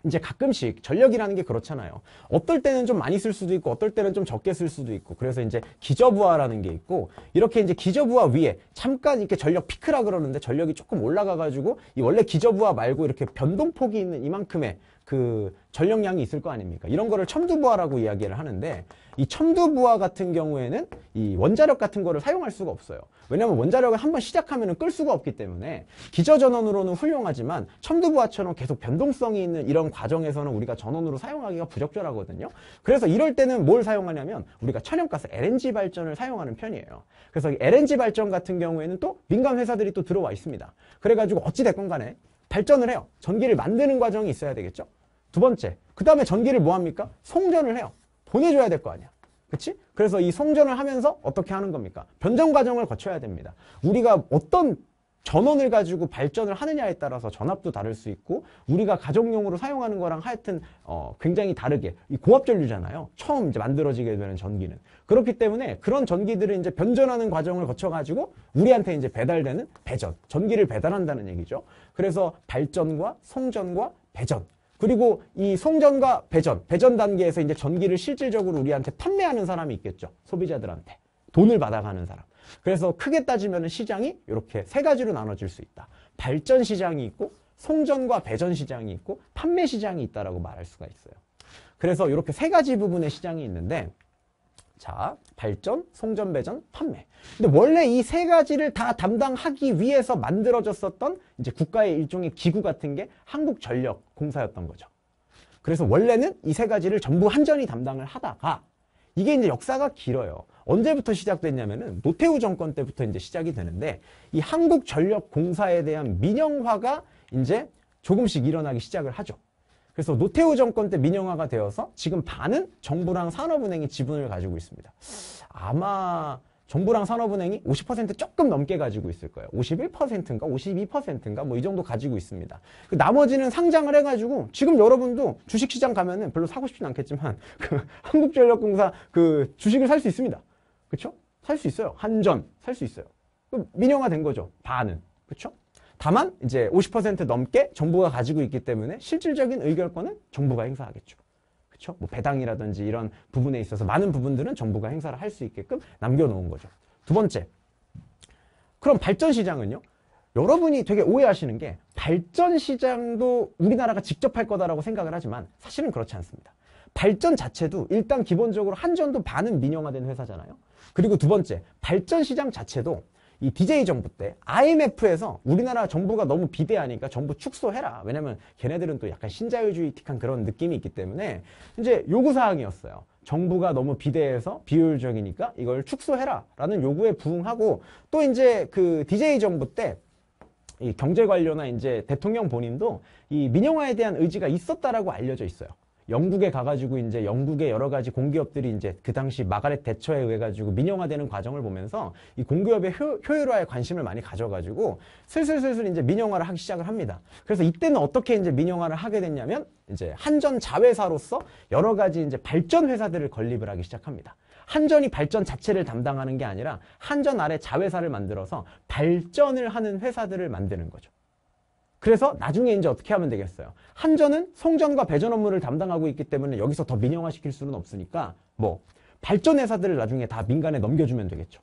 이제 가끔씩 전력이라는 게 그렇잖아요. 어떨 때는 좀 많이 쓸 수도 있고 어떨 때는 좀 적게 쓸 수도 있고 그래서 이제 기저부하라는 게 있고 이렇게 이제 기저부하 위에 잠깐 이렇게 전력 피크라 그러는데 전력이 조금 올라가 가지고 이 원래 기저부하 말고 이렇게 변동폭이 있는 이만큼의 그 전력량이 있을 거 아닙니까? 이런 거를 첨두부하라고 이야기를 하는데 이 첨두부화 같은 경우에는 이 원자력 같은 거를 사용할 수가 없어요. 왜냐하면 원자력을 한번 시작하면 끌 수가 없기 때문에 기저전원으로는 훌륭하지만 첨두부화처럼 계속 변동성이 있는 이런 과정에서는 우리가 전원으로 사용하기가 부적절하거든요. 그래서 이럴 때는 뭘 사용하냐면 우리가 천연가스 LNG 발전을 사용하는 편이에요. 그래서 LNG 발전 같은 경우에는 또 민간 회사들이 또 들어와 있습니다. 그래가지고 어찌됐건 간에 발전을 해요. 전기를 만드는 과정이 있어야 되겠죠. 두 번째, 그 다음에 전기를 뭐합니까? 송전을 해요. 보내줘야 될 거 아니야. 그치? 그래서 이 송전을 하면서 어떻게 하는 겁니까? 변전 과정을 거쳐야 됩니다. 우리가 어떤 전원을 가지고 발전을 하느냐에 따라서 전압도 다를 수 있고 우리가 가정용으로 사용하는 거랑 하여튼 어 굉장히 다르게 이 고압전류잖아요. 처음 이제 만들어지게 되는 전기는 그렇기 때문에 그런 전기들을 이제 변전하는 과정을 거쳐가지고 우리한테 이제 배달되는 배전 전기를 배달한다는 얘기죠. 그래서 발전과 송전과 배전 그리고 이 송전과 배전, 배전 단계에서 이제 전기를 실질적으로 우리한테 판매하는 사람이 있겠죠. 소비자들한테. 돈을 받아가는 사람. 그래서 크게 따지면 시장이 이렇게 세 가지로 나눠질 수 있다. 발전 시장이 있고 송전과 배전 시장이 있고 판매 시장이 있다라고 말할 수가 있어요. 그래서 이렇게 세 가지 부분의 시장이 있는데 자, 발전, 송전, 배전, 판매. 근데 원래 이 세 가지를 다 담당하기 위해서 만들어졌었던 이제 국가의 일종의 기구 같은 게 한국전력공사였던 거죠. 그래서 원래는 이 세 가지를 전부 한전이 담당을 하다가 이게 이제 역사가 길어요. 언제부터 시작됐냐면은 노태우 정권 때부터 이제 시작이 되는데 이 한국전력공사에 대한 민영화가 이제 조금씩 일어나기 시작을 하죠. 그래서 노태우 정권 때 민영화가 되어서 지금 반은 정부랑 산업은행이 지분을 가지고 있습니다. 아마 정부랑 산업은행이 50% 조금 넘게 가지고 있을 거예요. 51%인가 52%인가 뭐 이 정도 가지고 있습니다. 그 나머지는 상장을 해가지고 지금 여러분도 주식시장 가면은 별로 사고 싶진 않겠지만 그 한국전력공사 그 주식을 살 수 있습니다. 그렇죠? 살 수 있어요. 한전 살 수 있어요. 민영화 된 거죠. 반은. 그렇죠? 다만 이제 50% 넘게 정부가 가지고 있기 때문에 실질적인 의결권은 정부가 행사하겠죠. 그렇죠? 뭐 배당이라든지 이런 부분에 있어서 많은 부분들은 정부가 행사를 할 수 있게끔 남겨놓은 거죠. 두 번째, 그럼 발전시장은요? 여러분이 되게 오해하시는 게 발전시장도 우리나라가 직접 할 거다라고 생각을 하지만 사실은 그렇지 않습니다. 발전 자체도 일단 기본적으로 한전도 반은 민영화된 회사잖아요. 그리고 두 번째, 발전시장 자체도 이 DJ 정부 때 IMF에서 우리나라 정부가 너무 비대하니까 정부 축소해라. 왜냐면 걔네들은 또 약간 신자유주의틱한 그런 느낌이 있기 때문에 이제 요구사항이었어요. 정부가 너무 비대해서 비효율적이니까 이걸 축소해라. 라는 요구에 부응하고 또 이제 그 DJ 정부 때 이 경제 관료나 이제 대통령 본인도 이 민영화에 대한 의지가 있었다라고 알려져 있어요. 영국에 가가지고 이제 영국의 여러 가지 공기업들이 이제 그 당시 마가렛 대처에 의해 가지고 민영화되는 과정을 보면서 이 공기업의 효, 효율화에 관심을 많이 가져가지고 슬슬슬슬 이제 민영화를 하기 시작을 합니다. 그래서 이때는 어떻게 이제 민영화를 하게 됐냐면 이제 한전 자회사로서 여러 가지 이제 발전 회사들을 건립을 하기 시작합니다. 한전이 발전 자체를 담당하는 게 아니라 한전 아래 자회사를 만들어서 발전을 하는 회사들을 만드는 거죠. 그래서 나중에 이제 어떻게 하면 되겠어요? 한전은 송전과 배전 업무를 담당하고 있기 때문에 여기서 더 민영화시킬 수는 없으니까 뭐 발전 회사들을 나중에 다 민간에 넘겨주면 되겠죠.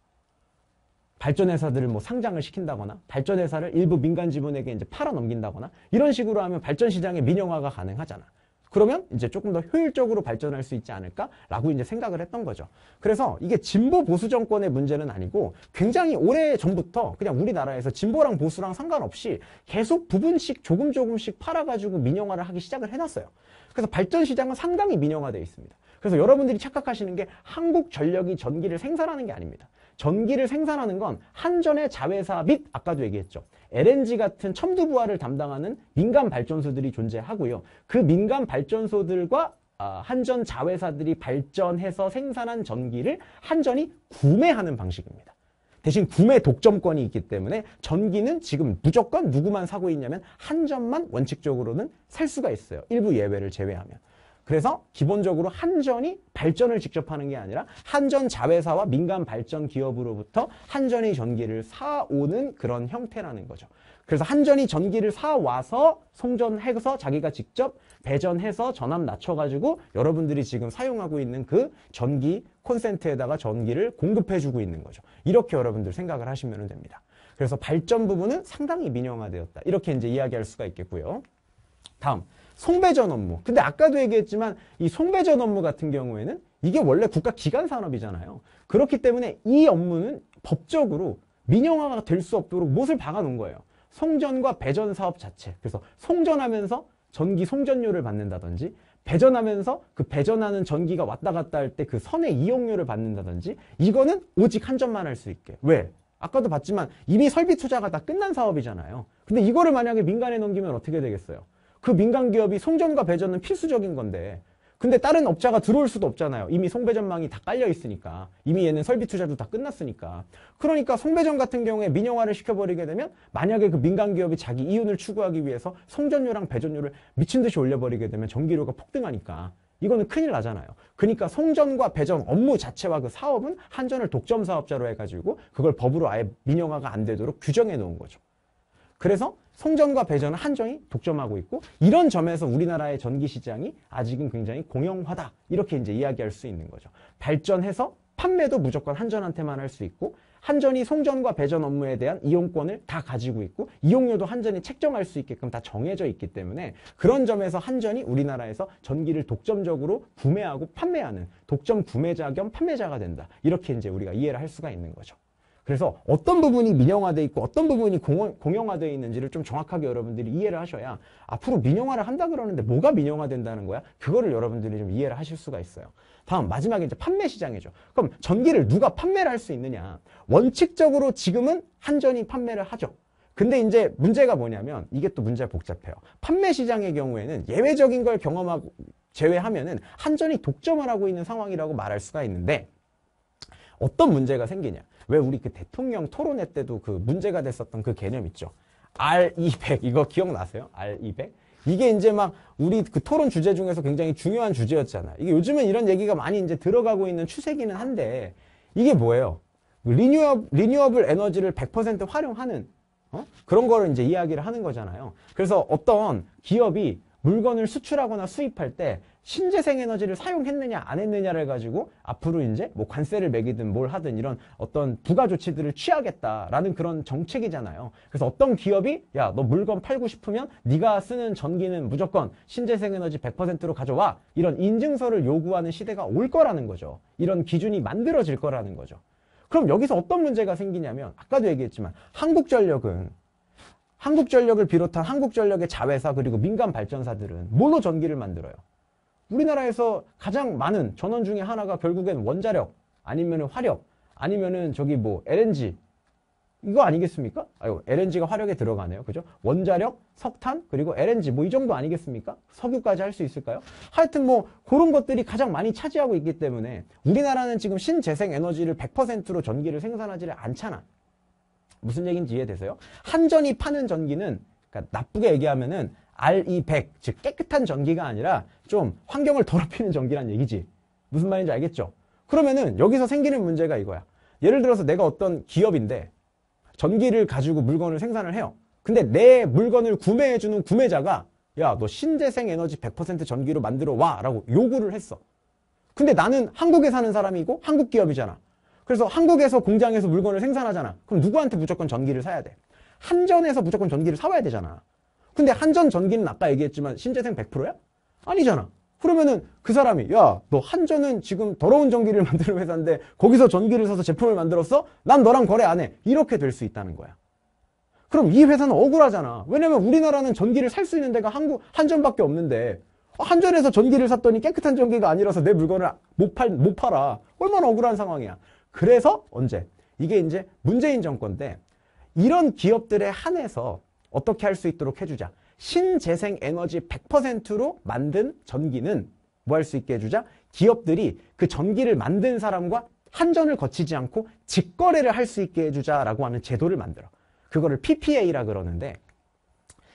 발전 회사들을 뭐 상장을 시킨다거나 발전 회사를 일부 민간 지분에게 이제 팔아 넘긴다거나 이런 식으로 하면 발전 시장의 민영화가 가능하잖아. 그러면 이제 조금 더 효율적으로 발전할 수 있지 않을까라고 이제 생각을 했던 거죠. 그래서 이게 진보 보수 정권의 문제는 아니고 굉장히 오래 전부터 그냥 우리나라에서 진보랑 보수랑 상관없이 계속 부분씩 조금 조금씩 팔아가지고 민영화를 하기 시작을 해놨어요. 그래서 발전 시장은 상당히 민영화되어 있습니다. 그래서 여러분들이 착각하시는 게 한국 전력이 전기를 생산하는 게 아닙니다. 전기를 생산하는 건 한전의 자회사 및 아까도 얘기했죠. LNG 같은 첨두부화를 담당하는 민간 발전소들이 존재하고요. 그 민간 발전소들과 아, 한전 자회사들이 발전해서 생산한 전기를 한전이 구매하는 방식입니다. 대신 구매 독점권이 있기 때문에 전기는 지금 무조건 누구만 사고 있냐면 한전만 원칙적으로는 살 수가 있어요. 일부 예외를 제외하면. 그래서 기본적으로 한전이 발전을 직접 하는 게 아니라 한전 자회사와 민간 발전 기업으로부터 한전이 전기를 사오는 그런 형태라는 거죠. 그래서 한전이 전기를 사와서 송전해서 자기가 직접 배전해서 전압 낮춰가지고 여러분들이 지금 사용하고 있는 그 전기 콘센트에다가 전기를 공급해주고 있는 거죠. 이렇게 여러분들 생각을 하시면 됩니다. 그래서 발전 부분은 상당히 민영화되었다. 이렇게 이제 이야기할 수가 있겠고요. 다음. 송배전 업무. 근데 아까도 얘기했지만 이 송배전 업무 같은 경우에는 이게 원래 국가 기관 산업이잖아요. 그렇기 때문에 이 업무는 법적으로 민영화가 될 수 없도록 못을 박아 놓은 거예요. 송전과 배전 사업 자체. 그래서 송전하면서 전기 송전료를 받는다든지 배전하면서 그 배전하는 전기가 왔다 갔다 할 때 그 선의 이용료를 받는다든지 이거는 오직 한 점만 할 수 있게. 왜? 아까도 봤지만 이미 설비 투자가 다 끝난 사업이잖아요. 근데 이거를 만약에 민간에 넘기면 어떻게 되겠어요? 그 민간 기업이 송전과 배전은 필수적인 건데 근데 다른 업자가 들어올 수도 없잖아요. 이미 송배전망이 다 깔려 있으니까. 이미 얘는 설비 투자도 다 끝났으니까. 그러니까 송배전 같은 경우에 민영화를 시켜버리게 되면 만약에 그 민간 기업이 자기 이윤을 추구하기 위해서 송전료랑 배전료를 미친 듯이 올려버리게 되면 전기료가 폭등하니까 이거는 큰일 나잖아요. 그러니까 송전과 배전 업무 자체와 그 사업은 한전을 독점 사업자로 해가지고 그걸 법으로 아예 민영화가 안 되도록 규정해 놓은 거죠. 그래서 송전과 배전은 한정이 독점하고 있고 이런 점에서 우리나라의 전기 시장이 아직은 굉장히 공영화다 이렇게 이제 이야기할 수 있는 거죠. 발전해서 판매도 무조건 한전한테만 할 수 있고 한전이 송전과 배전 업무에 대한 이용권을 다 가지고 있고 이용료도 한전이 책정할 수 있게끔 다 정해져 있기 때문에 그런 점에서 한전이 우리나라에서 전기를 독점적으로 구매하고 판매하는 독점 구매자 겸 판매자가 된다. 이렇게 이제 우리가 이해를 할 수가 있는 거죠. 그래서 어떤 부분이 민영화되어 있고 어떤 부분이 공영화되어 있는지를 좀 정확하게 여러분들이 이해를 하셔야 앞으로 민영화를 한다 그러는데 뭐가 민영화된다는 거야? 그거를 여러분들이 좀 이해를 하실 수가 있어요. 다음 마지막에 이제 판매 시장이죠. 그럼 전기를 누가 판매를 할 수 있느냐? 원칙적으로 지금은 한전이 판매를 하죠. 근데 이제 문제가 뭐냐면 이게 또 문제가 복잡해요. 판매 시장의 경우에는 예외적인 걸 경험하고 제외하면은 한전이 독점을 하고 있는 상황이라고 말할 수가 있는데 어떤 문제가 생기냐. 왜 우리 그 대통령 토론회 때도 그 문제가 됐었던 그 개념 있죠. R200 이거 기억나세요? R200 이게 이제 막 우리 그 토론 주제 중에서 굉장히 중요한 주제였잖아. 이게 요즘은 이런 얘기가 많이 이제 들어가고 있는 추세기는 한데 이게 뭐예요? 리뉴어 그 리뉴어블 에너지를 100% 활용하는 어? 그런 거를 이제 이야기를 하는 거잖아요. 그래서 어떤 기업이 물건을 수출하거나 수입할 때 신재생 에너지를 사용했느냐 안 했느냐를 가지고 앞으로 이제 뭐 관세를 매기든 뭘 하든 이런 어떤 부가 조치들을 취하겠다라는 그런 정책이잖아요. 그래서 어떤 기업이 야 너 물건 팔고 싶으면 네가 쓰는 전기는 무조건 신재생 에너지 100%로 가져와 이런 인증서를 요구하는 시대가 올 거라는 거죠. 이런 기준이 만들어질 거라는 거죠. 그럼 여기서 어떤 문제가 생기냐면 아까도 얘기했지만 한국전력은 한국전력을 비롯한 한국전력의 자회사 그리고 민간 발전사들은 뭘로 전기를 만들어요? 우리나라에서 가장 많은 전원 중에 하나가 결국엔 원자력 아니면 화력 아니면은 저기 뭐 LNG 이거 아니겠습니까? 아유 LNG가 화력에 들어가네요. 그죠? 원자력, 석탄, 그리고 LNG 뭐 이 정도 아니겠습니까? 석유까지 할 수 있을까요? 하여튼 뭐 그런 것들이 가장 많이 차지하고 있기 때문에 우리나라는 지금 신재생 에너지를 100%로 전기를 생산하지를 않잖아. 무슨 얘기인지 이해되세요? 한전이 파는 전기는 그러니까 나쁘게 얘기하면은 RE100 즉 깨끗한 전기가 아니라 좀 환경을 더럽히는 전기란 얘기지. 무슨 말인지 알겠죠? 그러면은 여기서 생기는 문제가 이거야. 예를 들어서 내가 어떤 기업인데 전기를 가지고 물건을 생산을 해요. 근데 내 물건을 구매해주는 구매자가 야 너 신재생 에너지 100% 전기로 만들어 와 라고 요구를 했어. 근데 나는 한국에 사는 사람이고 한국 기업이잖아. 그래서 한국에서 공장에서 물건을 생산하잖아. 그럼 누구한테 무조건 전기를 사야 돼? 한전에서 무조건 전기를 사와야 되잖아. 근데 한전 전기는 아까 얘기했지만 신재생 100%야? 아니잖아. 그러면은 그 사람이 야 너 한전은 지금 더러운 전기를 만드는 회사인데 거기서 전기를 사서 제품을 만들었어? 난 너랑 거래 안 해. 이렇게 될 수 있다는 거야. 그럼 이 회사는 억울하잖아. 왜냐면 우리나라는 전기를 살 수 있는 데가 한국 한전밖에 없는데 한전에서 전기를 샀더니 깨끗한 전기가 아니라서 내 물건을 못, 팔, 못 팔아. 얼마나 억울한 상황이야. 그래서 언제? 이게 이제 문재인 정권 때 이런 기업들에 한해서 어떻게 할 수 있도록 해주자. 신재생 에너지 100%로 만든 전기는 뭐 할 수 있게 해주자. 기업들이 그 전기를 만든 사람과 한전을 거치지 않고 직거래를 할 수 있게 해주자라고 하는 제도를 만들어. 그거를 PPA라 그러는데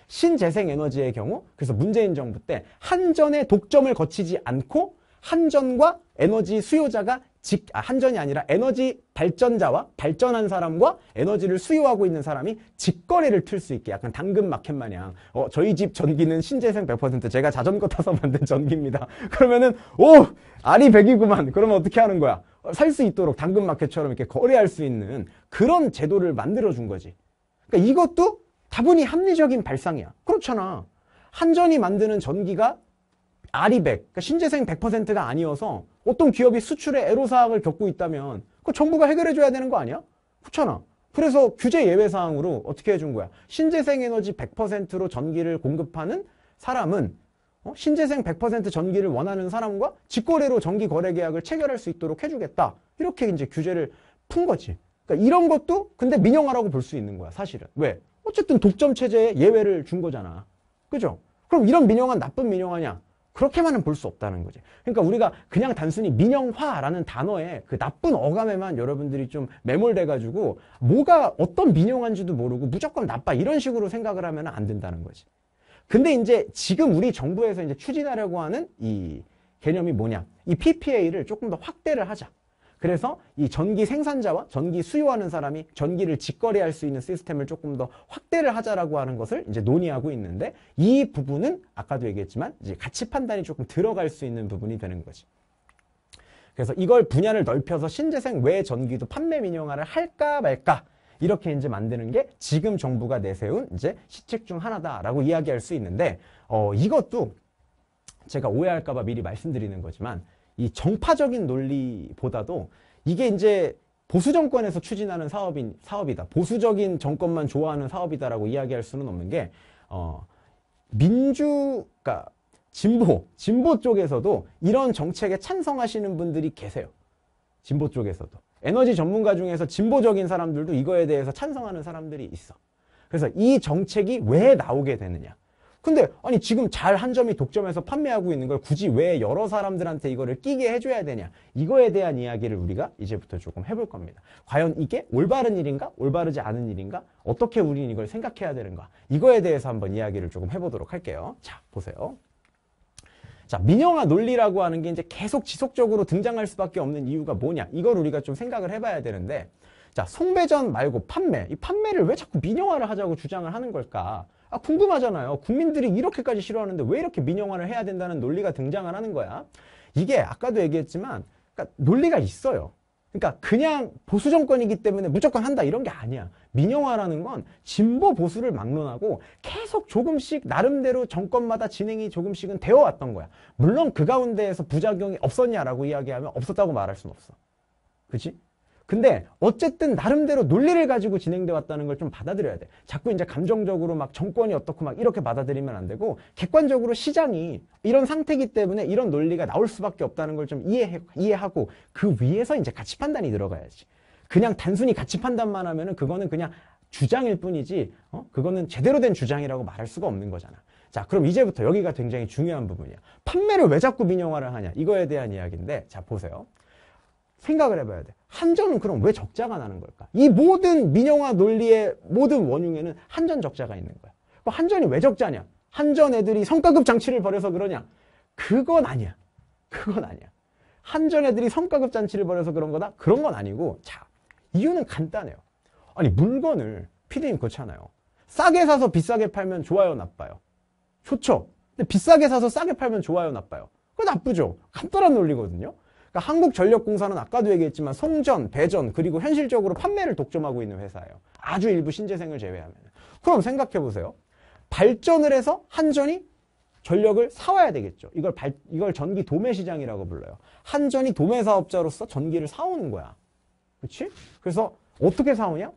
신재생 에너지의 경우 그래서 문재인 정부 때 한전의 독점을 거치지 않고 한전과 에너지 수요자가 직, 아, 한전이 아니라 에너지 발전자와 발전한 사람과 에너지를 수요하고 있는 사람이 직거래를 틀 수 있게 약간 당근 마켓 마냥 어, 저희 집 전기는 신재생 100% 제가 자전거 타서 만든 전기입니다. 그러면은 오! 알이 100이구만. 그러면 어떻게 하는 거야? 어, 살수 있도록 당근 마켓처럼 이렇게 거래할 수 있는 그런 제도를 만들어 준 거지. 그러니까 이것도 다분히 합리적인 발상이야. 그렇잖아. 한전이 만드는 전기가 아리백, 그러니까 신재생 100%가 아니어서 어떤 기업이 수출에 애로사항을 겪고 있다면 그 정부가 해결해줘야 되는 거 아니야? 그렇잖아. 그래서 규제 예외 사항으로 어떻게 해준 거야? 신재생 에너지 100%로 전기를 공급하는 사람은 어? 신재생 100% 전기를 원하는 사람과 직거래로 전기 거래 계약을 체결할 수 있도록 해주겠다. 이렇게 이제 규제를 푼 거지. 그러니까 이런 것도 근데 민영화라고 볼 수 있는 거야, 사실은. 왜? 어쨌든 독점 체제에 예외를 준 거잖아. 그죠? 그럼 이런 민영화는 나쁜 민영화냐? 그렇게만은 볼 수 없다는 거지. 그러니까 우리가 그냥 단순히 민영화라는 단어에 그 나쁜 어감에만 여러분들이 좀 매몰돼가지고 뭐가 어떤 민영화인지도 모르고 무조건 나빠 이런 식으로 생각을 하면 안 된다는 거지. 근데 이제 지금 우리 정부에서 이제 추진하려고 하는 이 개념이 뭐냐. 이 PPA를 조금 더 확대를 하자. 그래서 이 전기 생산자와 전기 수요하는 사람이 전기를 직거래할 수 있는 시스템을 조금 더 확대를 하자라고 하는 것을 이제 논의하고 있는데 이 부분은 아까도 얘기했지만 이제 가치 판단이 조금 들어갈 수 있는 부분이 되는 거지. 그래서 이걸 분야를 넓혀서 신재생 외 전기도 판매 민영화를 할까 말까 이렇게 이제 만드는 게 지금 정부가 내세운 이제 시책 중 하나다라고 이야기할 수 있는데 어 이것도 제가 오해할까봐 미리 말씀드리는 거지만 이 정파적인 논리보다도 이게 이제 보수 정권에서 추진하는 사업인 사업이다. 보수적인 정권만 좋아하는 사업이다라고 이야기할 수는 없는 게 어, 민주 그러니까 진보 진보 쪽에서도 이런 정책에 찬성하시는 분들이 계세요. 진보 쪽에서도 에너지 전문가 중에서 진보적인 사람들도 이거에 대해서 찬성하는 사람들이 있어. 그래서 이 정책이 왜 나오게 되느냐? 근데 아니 지금 잘 한 점이 독점해서 판매하고 있는 걸 굳이 왜 여러 사람들한테 이거를 끼게 해줘야 되냐 이거에 대한 이야기를 우리가 이제부터 조금 해볼 겁니다 과연 이게 올바른 일인가 올바르지 않은 일인가 어떻게 우리는 이걸 생각해야 되는가 이거에 대해서 한번 이야기를 조금 해보도록 할게요 자 보세요 자, 민영화 논리라고 하는 게 이제 계속 지속적으로 등장할 수밖에 없는 이유가 뭐냐? 이걸 우리가 좀 생각을 해봐야 되는데, 자, 송배전 말고 판매. 이 판매를 왜 자꾸 민영화를 하자고 주장을 하는 걸까? 아 궁금하잖아요. 국민들이 이렇게까지 싫어하는데 왜 이렇게 민영화를 해야 된다는 논리가 등장을 하는 거야. 이게 아까도 얘기했지만 그러니까 논리가 있어요. 그러니까 그냥 보수 정권이기 때문에 무조건 한다 이런 게 아니야. 민영화라는 건 진보 보수를 막론하고 계속 조금씩 나름대로 정권마다 진행이 조금씩은 되어 왔던 거야. 물론 그 가운데에서 부작용이 없었냐라고 이야기하면 없었다고 말할 수는 없어. 그렇지? 근데 어쨌든 나름대로 논리를 가지고 진행돼 왔다는 걸 좀 받아들여야 돼. 자꾸 이제 감정적으로 막 정권이 어떻고 막 이렇게 받아들이면 안 되고 객관적으로 시장이 이런 상태이기 때문에 이런 논리가 나올 수밖에 없다는 걸 좀 이해해 이해하고 그 위에서 이제 가치 판단이 들어가야지. 그냥 단순히 가치 판단만 하면은 그거는 그냥 주장일 뿐이지 어? 그거는 제대로 된 주장이라고 말할 수가 없는 거잖아. 자 그럼 이제부터 여기가 굉장히 중요한 부분이야. 판매를 왜 자꾸 민영화를 하냐 이거에 대한 이야기인데 자 보세요. 생각을 해봐야 돼. 한전은 그럼 왜 적자가 나는 걸까? 이 모든 민영화 논리의 모든 원흉에는 한전 적자가 있는 거야. 그럼 뭐 한전이 왜 적자냐? 한전 애들이 성과급 장치를 벌여서 그러냐? 그건 아니야. 그건 아니야. 한전 애들이 성과급 장치를 벌여서 그런 거다? 그런 건 아니고 자 이유는 간단해요. 아니 물건을 피디님 그렇잖아요. 싸게 사서 비싸게 팔면 좋아요 나빠요? 좋죠. 근데 비싸게 사서 싸게 팔면 좋아요 나빠요? 그거 나쁘죠. 간단한 논리거든요. 그러니까 한국전력공사는 아까도 얘기했지만 송전, 배전 그리고 현실적으로 판매를 독점하고 있는 회사예요. 아주 일부 신재생을 제외하면. 그럼 생각해보세요. 발전을 해서 한전이 전력을 사와야 되겠죠. 이걸 발, 이걸 전기 도매 시장이라고 불러요. 한전이 도매 사업자로서 전기를 사오는 거야. 그렇지? 그래서 어떻게 사오냐?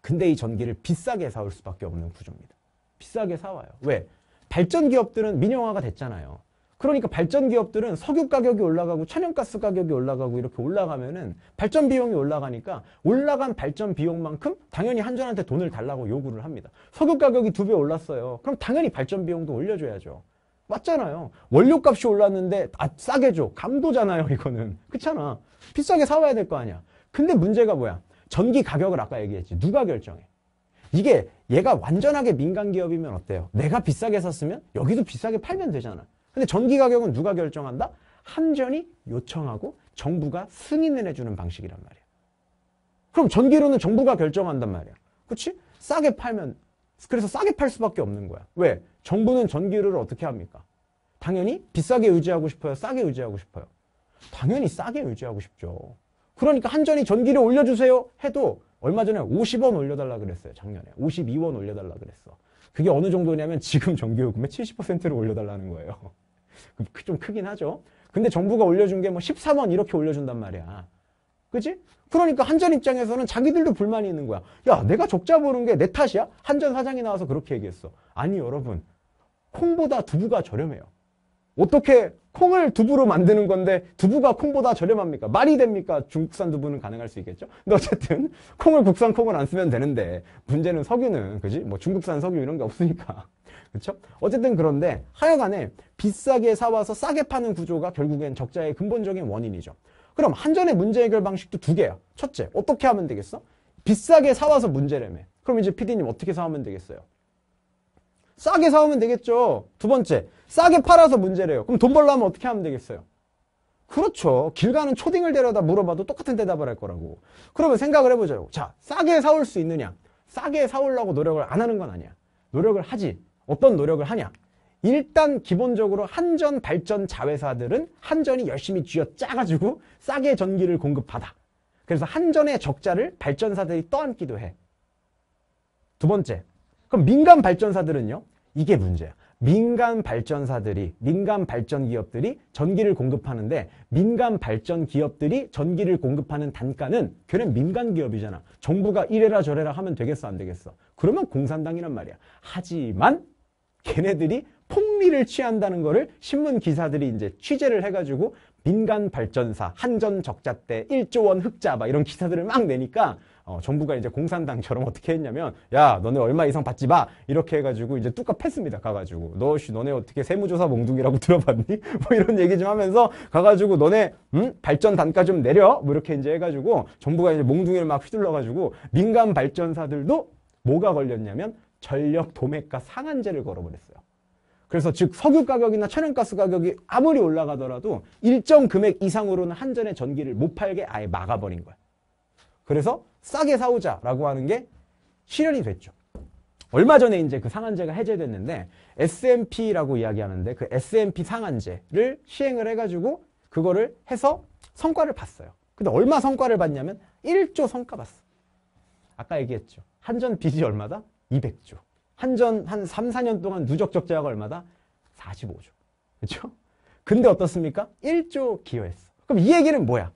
근데 이 전기를 비싸게 사올 수밖에 없는 구조입니다. 비싸게 사와요. 왜? 발전 기업들은 민영화가 됐잖아요. 그러니까 발전 기업들은 석유 가격이 올라가고 천연가스 가격이 올라가고 이렇게 올라가면은 발전 비용이 올라가니까 올라간 발전 비용만큼 당연히 한전한테 돈을 달라고 요구를 합니다. 석유 가격이 두 배 올랐어요. 그럼 당연히 발전 비용도 올려줘야죠. 맞잖아요. 원료값이 올랐는데 아, 싸게 줘. 감도잖아요, 이거는. 그렇잖아. 비싸게 사와야 될 거 아니야. 근데 문제가 뭐야? 전기 가격을 아까 얘기했지. 누가 결정해? 이게 얘가 완전하게 민간 기업이면 어때요? 내가 비싸게 샀으면 여기도 비싸게 팔면 되잖아. 근데 전기 가격은 누가 결정한다? 한전이 요청하고 정부가 승인을 해주는 방식이란 말이야. 그럼 전기료는 정부가 결정한단 말이야. 그치? 싸게 팔면, 그래서 싸게 팔 수밖에 없는 거야. 왜? 정부는 전기료를 어떻게 합니까? 당연히 비싸게 유지하고 싶어요? 싸게 유지하고 싶어요? 당연히 싸게 유지하고 싶죠. 그러니까 한전이 전기료 올려주세요 해도 얼마 전에 50원 올려달라 그랬어요. 작년에 52원 올려달라 그랬어. 그게 어느 정도냐면 지금 정기요금의 70%를 올려달라는 거예요. 좀 크긴 하죠. 근데 정부가 올려준 게 뭐 13원 이렇게 올려준단 말이야. 그지? 그러니까 한전 입장에서는 자기들도 불만이 있는 거야. 야, 내가 적자 보는 게 내 탓이야? 한전 사장이 나와서 그렇게 얘기했어. 아니, 여러분. 콩보다 두부가 저렴해요. 어떻게 콩을 두부로 만드는 건데 두부가 콩보다 저렴합니까? 말이 됩니까? 중국산 두부는 가능할 수 있겠죠? 근데 어쨌든 콩을 국산 콩을 안 쓰면 되는데 문제는 석유는 그지? 뭐 중국산 석유 이런 게 없으니까 그렇죠? 어쨌든 그런데 하여간에 비싸게 사와서 싸게 파는 구조가 결국엔 적자의 근본적인 원인이죠. 그럼 한전의 문제 해결 방식도 두 개야. 첫째, 어떻게 하면 되겠어? 비싸게 사와서 문제라며. 그럼 이제 피디님 어떻게 사오면 되겠어요? 싸게 사오면 되겠죠. 두 번째, 싸게 팔아서 문제래요. 그럼 돈 벌려면 어떻게 하면 되겠어요? 그렇죠. 길 가는 초딩을 데려다 물어봐도 똑같은 대답을 할 거라고. 그러면 생각을 해보자고. 자, 싸게 사올 수 있느냐? 싸게 사오려고 노력을 안 하는 건 아니야. 노력을 하지. 어떤 노력을 하냐? 일단 기본적으로 한전 발전 자회사들은 한전이 열심히 쥐어짜가지고 싸게 전기를 공급받아. 그래서 한전의 적자를 발전사들이 떠안기도 해. 두 번째, 그럼 민간 발전사들은요? 이게 문제야. 민간 발전사들이, 민간 발전 기업들이 전기를 공급하는데 민간 발전 기업들이 전기를 공급하는 단가는 걔는 민간 기업이잖아. 정부가 이래라 저래라 하면 되겠어 안 되겠어. 그러면 공산당이란 말이야. 하지만 걔네들이 폭리를 취한다는 거를 신문 기사들이 이제 취재를 해가지고 민간 발전사, 한전 적자 때 1조 원 흑자 막 이런 기사들을 막 내니까 어, 정부가 이제 공산당처럼 어떻게 했냐면 야 너네 얼마 이상 받지 마 이렇게 해가지고 이제 뚜까 팼습니다 가가지고 너 씨 너네 어떻게 세무조사 몽둥이라고 들어봤니 뭐 이런 얘기 좀 하면서 가가지고 너네 음? 발전 단가 좀 내려 뭐 이렇게 이제 해가지고 정부가 이제 몽둥이를 막 휘둘러가지고 민간 발전사들도 뭐가 걸렸냐면 전력 도매가 상한제를 걸어버렸어요. 그래서 즉 석유 가격이나 천연가스 가격이 아무리 올라가더라도 일정 금액 이상으로는 한전에 전기를 못 팔게 아예 막아버린 거예요. 그래서 싸게 사오자라고 하는 게 실현이 됐죠. 얼마 전에 이제 그 상한제가 해제됐는데 S&P라고 이야기하는데 그 S&P 상한제를 시행을 해가지고 그거를 해서 성과를 봤어요. 근데 얼마 성과를 봤냐면 1조 성과 봤어. 아까 얘기했죠. 한전 빚이 얼마다? 200조. 한전 한 3, 4년 동안 누적 적자가 얼마다? 45조. 그렇죠? 근데 어떻습니까? 1조 기여했어. 그럼 이 얘기는 뭐야?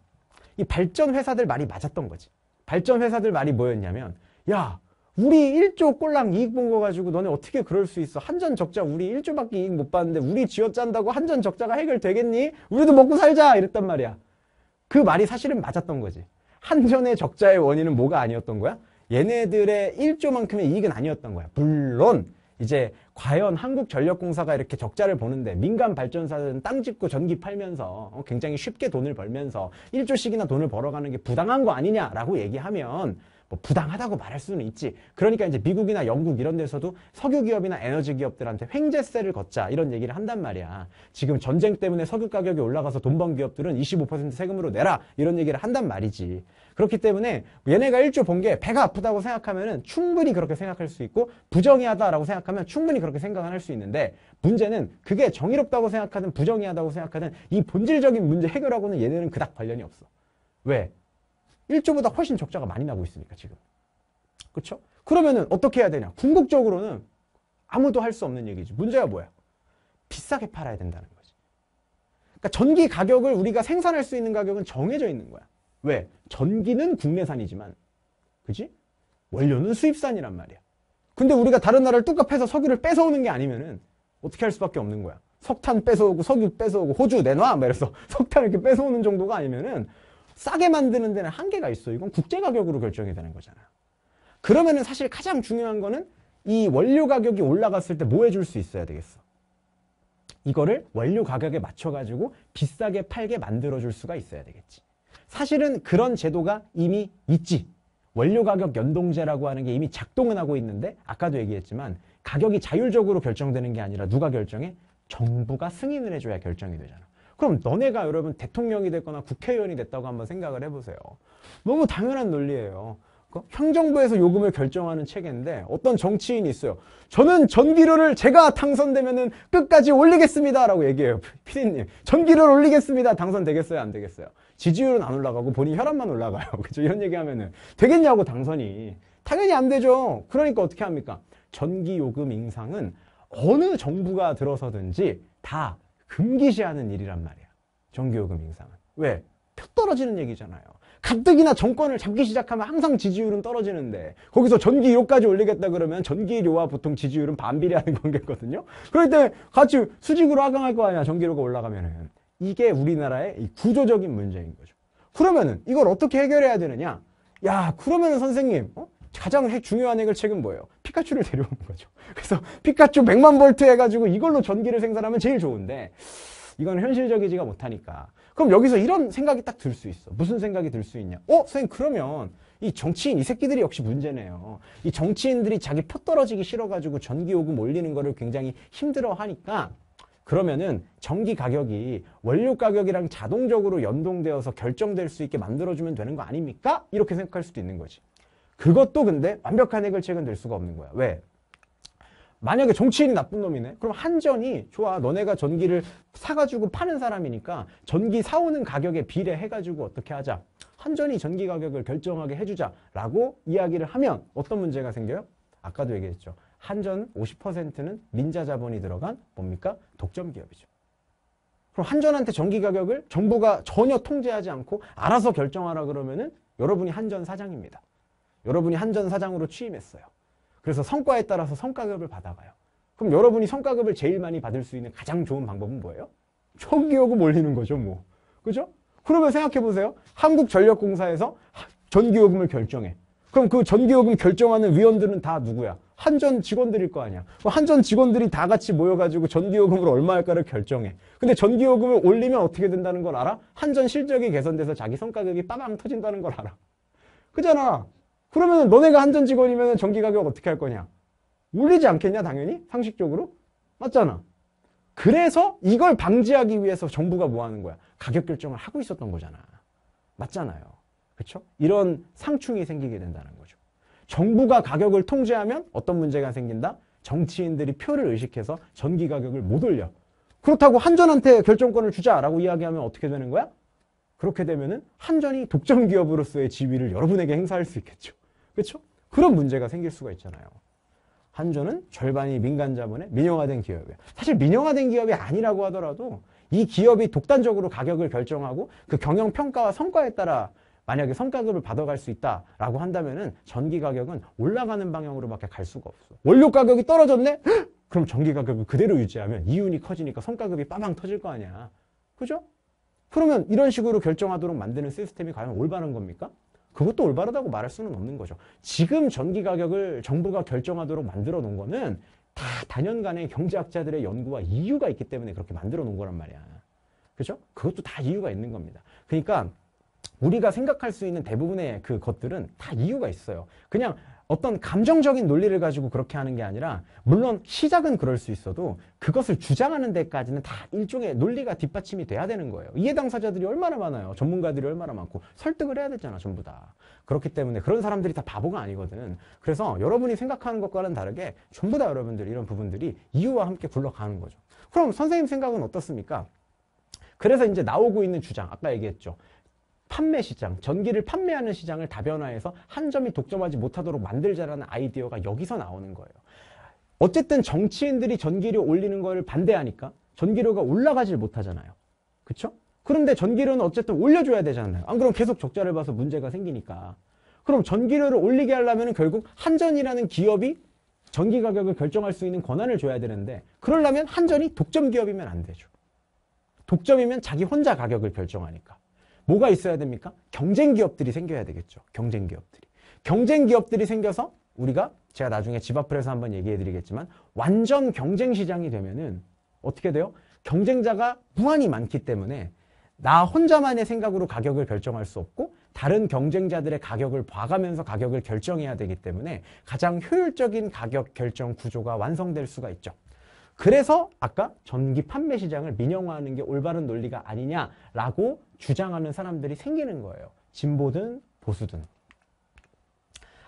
이 발전 회사들 말이 맞았던 거지. 발전 회사들 말이 뭐였냐면 야 우리 1조 꼴랑 이익 본 거 가지고 너네 어떻게 그럴 수 있어 한전 적자 우리 1조밖에 이익 못 봤는데 우리 쥐어짠다고 한전 적자가 해결되겠니? 우리도 먹고 살자 이랬단 말이야 그 말이 사실은 맞았던 거지 한전의 적자의 원인은 뭐가 아니었던 거야? 얘네들의 1조만큼의 이익은 아니었던 거야 물론 이제 과연 한국전력공사가 이렇게 적자를 보는데 민간 발전사들은 땅 짓고 전기 팔면서 어, 굉장히 쉽게 돈을 벌면서 1조씩이나 돈을 벌어가는 게 부당한 거 아니냐라고 얘기하면 뭐 부당하다고 말할 수는 있지. 그러니까 이제 미국이나 영국 이런 데서도 석유 기업이나 에너지 기업들한테 횡재세를 걷자 이런 얘기를 한단 말이야. 지금 전쟁 때문에 석유 가격이 올라가서 돈번 기업들은 25% 세금으로 내라 이런 얘기를 한단 말이지. 그렇기 때문에 얘네가 일조 본게 배가 아프다고 생각하면은 충분히 그렇게 생각할 수 있고 부정의하다라고 생각하면 충분히 그렇게 생각을 할수 있는데 문제는 그게 정의롭다고 생각하든 부정의하다고 생각하든 이 본질적인 문제 해결하고는 얘네는 그닥 관련이 없어. 왜? 1조보다 훨씬 적자가 많이 나고 있으니까 지금. 그렇죠? 그러면은 어떻게 해야 되냐? 궁극적으로는 아무도 할 수 없는 얘기지. 문제가 뭐야? 비싸게 팔아야 된다는 거지. 그러니까 전기 가격을 우리가 생산할 수 있는 가격은 정해져 있는 거야. 왜? 전기는 국내산이지만 그지? 원료는 수입산이란 말이야. 근데 우리가 다른 나라를 뚝값해서 석유를 뺏어오는 게 아니면은 어떻게 할 수밖에 없는 거야. 석탄 뺏어오고 석유 뺏어오고 호주 내놔 막 이래서 석탄 이렇게 뺏어오는 정도가 아니면은 싸게 만드는 데는 한계가 있어 이건 국제 가격으로 결정이 되는 거잖아 그러면은 사실 가장 중요한 거는 이 원료 가격이 올라갔을 때 뭐 해줄 수 있어야 되겠어 이거를 원료 가격에 맞춰가지고 비싸게 팔게 만들어줄 수가 있어야 되겠지 사실은 그런 제도가 이미 있지 원료 가격 연동제라고 하는 게 이미 작동은 하고 있는데 아까도 얘기했지만 가격이 자율적으로 결정되는 게 아니라 누가 결정해? 정부가 승인을 해줘야 결정이 되잖아 그럼 너네가 여러분 대통령이 됐거나 국회의원이 됐다고 한번 생각을 해보세요. 너무 당연한 논리예요. 형정부에서 그 요금을 결정하는 체계인데 어떤 정치인이 있어요. 저는 전기료를 제가 당선되면 끝까지 올리겠습니다라고 얘기해요. 피디님. 전기료를 올리겠습니다. 당선되겠어요? 안 되겠어요? 지지율은 안 올라가고 본인 혈압만 올라가요. 그죠? 이런 얘기하면은 되겠냐고 당선이. 당연히 안 되죠. 그러니까 어떻게 합니까? 전기요금 인상은 어느 정부가 들어서든지 다 금기시하는 일이란 말이야. 정기요금 인상은. 왜? 표 떨어지는 얘기잖아요. 가뜩이나 정권을 잡기 시작하면 항상 지지율은 떨어지는데 거기서 전기료까지 올리겠다 그러면 전기료와 보통 지지율은 반비례하는 관계거든요. 그럴 때 같이 수직으로 하강할 거 아니야. 전기료가 올라가면은. 이게 우리나라의 구조적인 문제인 거죠. 그러면은 이걸 어떻게 해결해야 되느냐? 야, 그러면은 선생님, 어? 가장 중요한 해결책은 뭐예요? 피카츄를 데려오는 거죠. 그래서 피카츄 100만 볼트 해가지고 이걸로 전기를 생산하면 제일 좋은데 이건 현실적이지가 못하니까. 그럼 여기서 이런 생각이 딱 들 수 있어. 무슨 생각이 들 수 있냐? 어? 선생님 그러면 이 정치인 이 새끼들이 역시 문제네요. 이 정치인들이 자기 표 떨어지기 싫어가지고 전기요금 올리는 거를 굉장히 힘들어하니까 그러면은 전기 가격이 원료 가격이랑 자동적으로 연동되어서 결정될 수 있게 만들어주면 되는 거 아닙니까? 이렇게 생각할 수도 있는 거지. 그것도 근데 완벽한 해결책은 될 수가 없는 거야. 왜? 만약에 정치인이 나쁜 놈이네? 그럼 한전이 좋아 너네가 전기를 사가지고 파는 사람이니까 전기 사오는 가격에 비례해가지고 어떻게 하자. 한전이 전기 가격을 결정하게 해주자라고 이야기를 하면 어떤 문제가 생겨요? 아까도 얘기했죠. 한전 50%는 민자 자본이 들어간 뭡니까? 독점 기업이죠. 그럼 한전한테 전기 가격을 정부가 전혀 통제하지 않고 알아서 결정하라 그러면은 여러분이 한전 사장입니다. 여러분이 한전 사장으로 취임했어요. 그래서 성과에 따라서 성과급을 받아가요. 그럼 여러분이 성과급을 제일 많이 받을 수 있는 가장 좋은 방법은 뭐예요? 전기요금 올리는 거죠, 뭐. 그죠? 그러면 생각해보세요. 한국전력공사에서 전기요금을 결정해. 그럼 그 전기요금 결정하는 위원들은 다 누구야? 한전 직원들일 거 아니야. 한전 직원들이 다 같이 모여가지고 전기요금을 얼마 할까를 결정해. 근데 전기요금을 올리면 어떻게 된다는 걸 알아? 한전 실적이 개선돼서 자기 성과급이 빠방 터진다는 걸 알아. 그잖아. 그러면 너네가 한전 직원이면 전기 가격 어떻게 할 거냐? 올리지 않겠냐 당연히 상식적으로 맞잖아. 그래서 이걸 방지하기 위해서 정부가 뭐 하는 거야? 가격 결정을 하고 있었던 거잖아. 맞잖아요. 그렇죠? 이런 상충이 생기게 된다는 거죠. 정부가 가격을 통제하면 어떤 문제가 생긴다? 정치인들이 표를 의식해서 전기 가격을 못 올려. 그렇다고 한전한테 결정권을 주자라고 이야기하면 어떻게 되는 거야? 그렇게 되면은 한전이 독점 기업으로서의 지위를 여러분에게 행사할 수 있겠죠. 그렇죠? 그런 문제가 생길 수가 있잖아요. 한전은 절반이 민간 자본의 민영화된 기업이에요. 사실 민영화된 기업이 아니라고 하더라도 이 기업이 독단적으로 가격을 결정하고 그 경영 평가와 성과에 따라 만약에 성과급을 받아갈 수 있다라고 한다면은 전기 가격은 올라가는 방향으로밖에 갈 수가 없어. 원료 가격이 떨어졌네? 그럼 전기 가격을 그대로 유지하면 이윤이 커지니까 성과급이 빠방 터질 거 아니야. 그죠? 그러면 이런 식으로 결정하도록 만드는 시스템이 과연 올바른 겁니까? 그것도 올바르다고 말할 수는 없는 거죠. 지금 전기 가격을 정부가 결정하도록 만들어 놓은 거는 다 단연간의 경제학자들의 연구와 이유가 있기 때문에 그렇게 만들어 놓은 거란 말이야. 그죠? 그것도 다 이유가 있는 겁니다. 그러니까 우리가 생각할 수 있는 대부분의 그 것들은 다 이유가 있어요. 그냥 어떤 감정적인 논리를 가지고 그렇게 하는 게 아니라 물론 시작은 그럴 수 있어도 그것을 주장하는 데까지는 다 일종의 논리가 뒷받침이 돼야 되는 거예요. 이해 당사자들이 얼마나 많아요. 전문가들이 얼마나 많고 설득을 해야 되잖아 전부 다. 그렇기 때문에 그런 사람들이 다 바보가 아니거든. 그래서 여러분이 생각하는 것과는 다르게 전부 다 여러분들이 런 부분들이 이유와 함께 굴러가는 거죠. 그럼 선생님 생각은 어떻습니까? 그래서 이제 나오고 있는 주장 아까 얘기했죠. 판매 시장, 전기를 판매하는 시장을 다변화해서 한 점이 독점하지 못하도록 만들자라는 아이디어가 여기서 나오는 거예요. 어쨌든 정치인들이 전기료 올리는 걸 반대하니까 전기료가 올라가질 못하잖아요. 그렇죠? 그런데 전기료는 어쨌든 올려줘야 되잖아요. 안 그럼 계속 적자를 봐서 문제가 생기니까. 그럼 전기료를 올리게 하려면 결국 한전이라는 기업이 전기 가격을 결정할 수 있는 권한을 줘야 되는데 그러려면 한전이 독점 기업이면 안 되죠. 독점이면 자기 혼자 가격을 결정하니까. 뭐가 있어야 됩니까? 경쟁 기업들이 생겨야 되겠죠. 경쟁 기업들이. 경쟁 기업들이 생겨서 우리가 제가 나중에 집 앞에서 한번 얘기해 드리겠지만 완전 경쟁 시장이 되면은 어떻게 돼요? 경쟁자가 무한히 많기 때문에 나 혼자만의 생각으로 가격을 결정할 수 없고 다른 경쟁자들의 가격을 봐가면서 가격을 결정해야 되기 때문에 가장 효율적인 가격 결정 구조가 완성될 수가 있죠. 그래서 아까 전기 판매 시장을 민영화하는 게 올바른 논리가 아니냐라고 주장하는 사람들이 생기는 거예요. 진보든 보수든.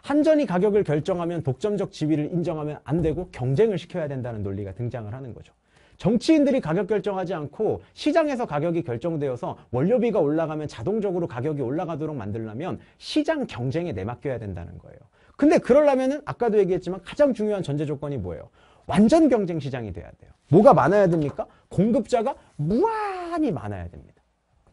한전이 가격을 결정하면 독점적 지위를 인정하면 안 되고 경쟁을 시켜야 된다는 논리가 등장을 하는 거죠. 정치인들이 가격 결정하지 않고 시장에서 가격이 결정되어서 원료비가 올라가면 자동적으로 가격이 올라가도록 만들려면 시장 경쟁에 내맡겨야 된다는 거예요. 근데 그러려면 아까도 얘기했지만 가장 중요한 전제 조건이 뭐예요? 완전 경쟁 시장이 돼야 돼요. 뭐가 많아야 됩니까? 공급자가 무한히 많아야 됩니다.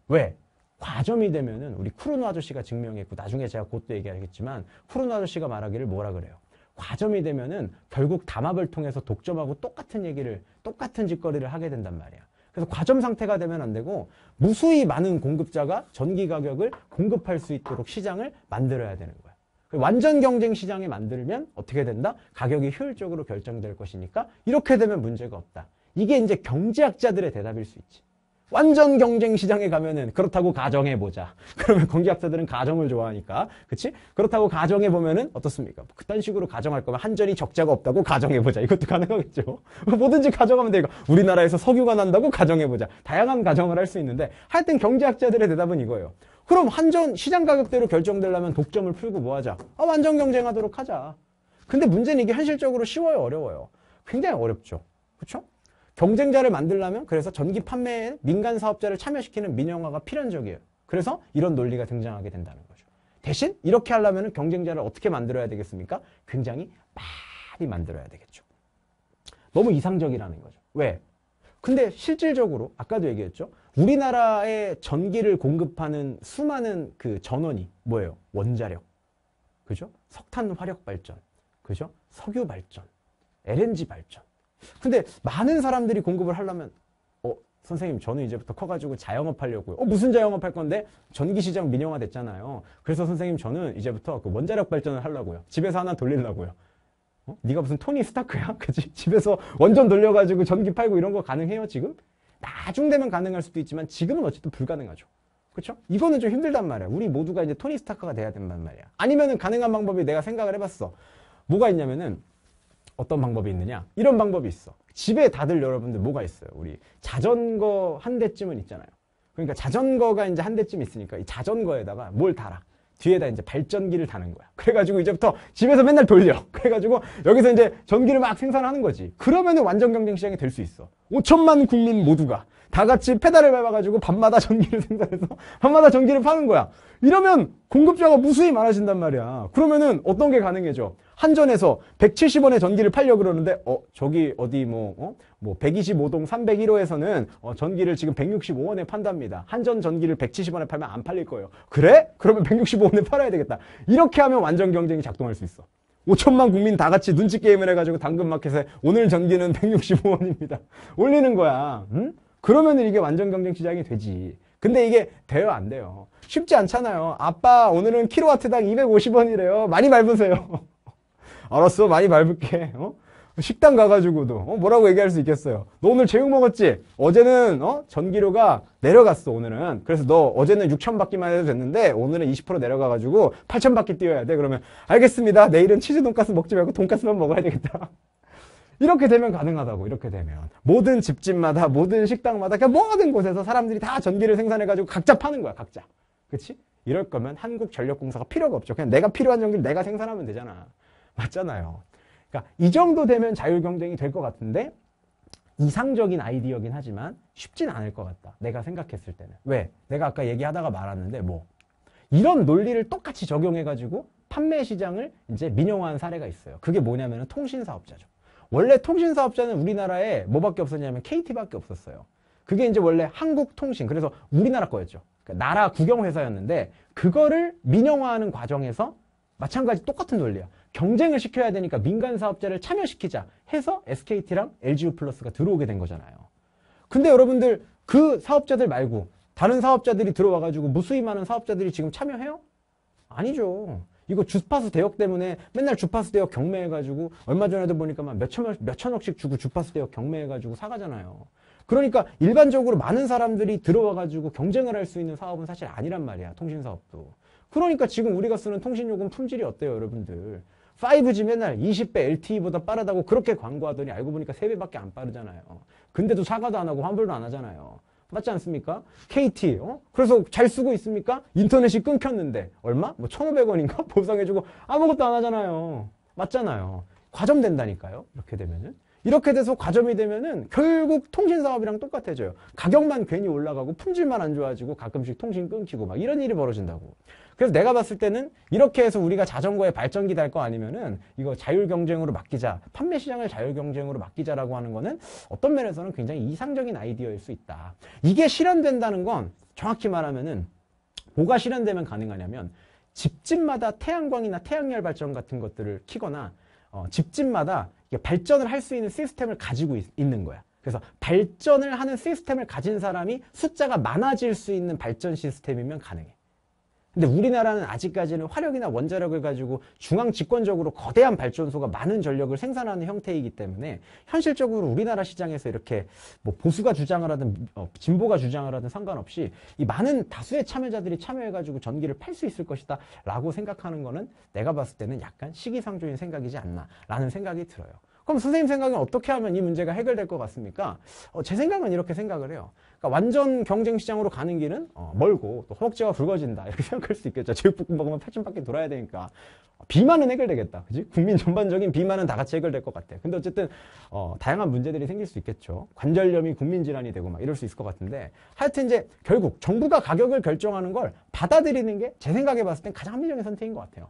왜? 과점이 되면은 우리 쿠르노 아저씨가 증명했고 나중에 제가 곧 또 얘기하겠지만 쿠르노 아저씨가 말하기를 뭐라 그래요? 과점이 되면은 결국 담합을 통해서 독점하고 똑같은 얘기를 똑같은 짓거리를 하게 된단 말이야. 그래서 과점 상태가 되면 안 되고 무수히 많은 공급자가 전기 가격을 공급할 수 있도록 시장을 만들어야 되는 거예요. 완전 경쟁 시장에 만들면 어떻게 된다? 가격이 효율적으로 결정될 것이니까 이렇게 되면 문제가 없다. 이게 이제 경제학자들의 대답일 수 있지. 완전 경쟁 시장에 가면은 그렇다고 가정해 보자. 그러면 경제학자들은 가정을 좋아하니까, 그렇지? 그렇다고 가정해 보면은 어떻습니까? 뭐 그딴 식으로 가정할 거면 한전이 적자가 없다고 가정해 보자. 이것도 가능하겠죠. 뭐 뭐든지 가정하면 되니까 우리나라에서 석유가 난다고 가정해 보자. 다양한 가정을 할 수 있는데 하여튼 경제학자들의 대답은 이거예요. 그럼 한전 시장 가격대로 결정되려면 독점을 풀고 뭐 하자? 아, 완전 경쟁하도록 하자. 근데 문제는 이게 현실적으로 쉬워요, 어려워요? 굉장히 어렵죠. 그렇죠? 경쟁자를 만들려면 그래서 전기 판매에 민간 사업자를 참여시키는 민영화가 필연적이에요. 그래서 이런 논리가 등장하게 된다는 거죠. 대신 이렇게 하려면 경쟁자를 어떻게 만들어야 되겠습니까? 굉장히 많이 만들어야 되겠죠. 너무 이상적이라는 거죠. 왜? 근데 실질적으로 아까도 얘기했죠. 우리나라에 전기를 공급하는 수많은 그 전원이 뭐예요? 원자력. 그죠? 석탄 화력 발전. 그죠? 석유 발전. LNG 발전. 근데 많은 사람들이 공급을 하려면 어, 선생님 저는 이제부터 커가지고 자영업 하려고요. 어, 무슨 자영업 할 건데? 전기시장 민영화 됐잖아요. 그래서 선생님 저는 이제부터 그 원자력 발전을 하려고요. 집에서 하나 돌리려고요. 어? 네가 무슨 토니 스타크야? 그지? 집에서 원전 돌려가지고 전기 팔고 이런 거 가능해요 지금? 나중 되면 가능할 수도 있지만 지금은 어쨌든 불가능하죠. 그렇죠? 이거는 좀 힘들단 말이야. 우리 모두가 이제 토니 스타크가 돼야 된단 말이야. 아니면은 가능한 방법이 내가 생각을 해봤어. 뭐가 있냐면은 어떤 방법이 있느냐? 이런 방법이 있어. 집에 다들 여러분들 뭐가 있어요? 우리 자전거 한 대쯤은 있잖아요. 그러니까 자전거가 이제 한 대쯤 있으니까 이 자전거에다가 뭘 달아. 뒤에다 이제 발전기를 다는 거야. 그래가지고 이제부터 집에서 맨날 돌려. 그래가지고 여기서 이제 전기를 막 생산하는 거지. 그러면은 완전 경쟁 시장이 될 수 있어. 5천만 국민 모두가 다 같이 페달을 밟아가지고 밤마다 전기를 생산해서 밤마다 전기를 파는 거야. 이러면 공급자가 무수히 많아진단 말이야. 그러면은 어떤 게 가능해져? 한전에서 170원의 전기를 팔려 그러는데 어 저기 어디 뭐뭐 어? 뭐 125동 301호에서는 어, 전기를 지금 165원에 판답니다. 한전 전기를 170원에 팔면 안 팔릴 거예요. 그래? 그러면 165원에 팔아야 되겠다. 이렇게 하면 완전 경쟁이 작동할 수 있어. 5천만 국민 다 같이 눈치 게임을 해가지고 당근마켓에 오늘 전기는 165원입니다. 올리는 거야. 응? 그러면 이게 완전 경쟁 시장이 되지. 근데 이게 돼요 안 돼요? 쉽지 않잖아요. 아빠 오늘은 킬로와트당 250원이래요. 많이 밟으세요. 알았어 많이 밟을게. 어? 식당 가가지고도 어? 뭐라고 얘기할 수 있겠어요. 너 오늘 제육 먹었지? 어제는 어? 전기료가 내려갔어 오늘은. 그래서 너 어제는 6천 받기만 해도 됐는데 오늘은 20% 내려가가지고 8천 받기 뛰어야 돼. 그러면 알겠습니다. 내일은 치즈 돈까스 먹지 말고 돈까스만 먹어야 되겠다. 이렇게 되면 가능하다고 이렇게 되면 모든 집집마다 모든 식당마다 그냥 그러니까 모든 곳에서 사람들이 다 전기를 생산해가지고 각자 파는 거야 각자 그치? 이럴 거면 한국전력공사가 필요가 없죠 그냥 내가 필요한 전기를 내가 생산하면 되잖아 맞잖아요 그러니까 이 정도 되면 자율경쟁이 될 것 같은데 이상적인 아이디어긴 하지만 쉽진 않을 것 같다 내가 생각했을 때는 왜? 내가 아까 얘기하다가 말았는데 뭐 이런 논리를 똑같이 적용해가지고 판매 시장을 이제 민영화한 사례가 있어요 그게 뭐냐면 통신사업자죠 원래 통신사업자는 우리나라에 뭐밖에 없었냐면 KT밖에 없었어요. 그게 이제 원래 한국통신 그래서 우리나라 거였죠. 그러니까 나라 국영회사였는데 그거를 민영화하는 과정에서 마찬가지 똑같은 논리야. 경쟁을 시켜야 되니까 민간 사업자를 참여시키자 해서 SKT랑 LGU 플러스가 들어오게 된 거잖아요. 근데 여러분들 그 사업자들 말고 다른 사업자들이 들어와가지고 무수히 많은 사업자들이 지금 참여해요? 아니죠. 이거 주파수 대역 때문에 맨날 주파수 대역 경매해가지고 얼마 전에도 보니까 막 몇천, 몇천억씩 주고 주파수 대역 경매해가지고 사가잖아요. 그러니까 일반적으로 많은 사람들이 들어와가지고 경쟁을 할 수 있는 사업은 사실 아니란 말이야. 통신사업도. 그러니까 지금 우리가 쓰는 통신요금 품질이 어때요 여러분들. 5G 맨날 20배 LTE보다 빠르다고 그렇게 광고하더니 알고 보니까 3배밖에 안 빠르잖아요. 근데도 사과도 안 하고 환불도 안 하잖아요. 맞지 않습니까? KT. 어? 그래서 잘 쓰고 있습니까? 인터넷이 끊겼는데 얼마? 뭐 1,500원인가 보상해주고 아무것도 안 하잖아요. 맞잖아요. 과점된다니까요. 이렇게 되면은. 이렇게 돼서 과점이 되면은 결국 통신사업이랑 똑같아져요. 가격만 괜히 올라가고 품질만 안 좋아지고 가끔씩 통신 끊기고 막 이런 일이 벌어진다고. 그래서 내가 봤을 때는 이렇게 해서 우리가 자전거에 발전기 달 거 아니면은 이거 자율 경쟁으로 맡기자. 판매 시장을 자율 경쟁으로 맡기자라고 하는 거는 어떤 면에서는 굉장히 이상적인 아이디어일 수 있다. 이게 실현된다는 건 정확히 말하면은 뭐가 실현되면 가능하냐면 집집마다 태양광이나 태양열 발전 같은 것들을 키거나 어, 집집마다 그러니까 발전을 할 수 있는 시스템을 가지고 있, 는 거야. 그래서 발전을 하는 시스템을 가진 사람이 숫자가 많아질 수 있는 발전 시스템이면 가능해. 근데 우리나라는 아직까지는 화력이나 원자력을 가지고 중앙 집권적으로 거대한 발전소가 많은 전력을 생산하는 형태이기 때문에 현실적으로 우리나라 시장에서 이렇게 뭐 보수가 주장을 하든 어, 진보가 주장을 하든 상관없이 이 많은 다수의 참여자들이 참여해가지고 전기를 팔 수 있을 것이다 라고 생각하는 거는 내가 봤을 때는 약간 시기상조인 생각이지 않나 라는 생각이 들어요. 그럼 선생님 생각은 어떻게 하면 이 문제가 해결될 것 같습니까? 어, 제 생각은 이렇게 생각을 해요. 그러니까 완전 경쟁 시장으로 가는 길은 어, 멀고 또 허벅지가 굵어진다 이렇게 생각할 수 있겠죠. 제육볶음밥은 8천 밖에 돌아야 되니까 비만은 해결되겠다. 그지? 국민 전반적인 비만은 다 같이 해결될 것 같아. 근데 어쨌든 어, 다양한 문제들이 생길 수 있겠죠. 관절염이 국민 질환이 되고 막 이럴 수 있을 것 같은데 하여튼 이제 결국 정부가 가격을 결정하는 걸 받아들이는 게 제 생각에 봤을 땐 가장 합리적인 선택인 것 같아요.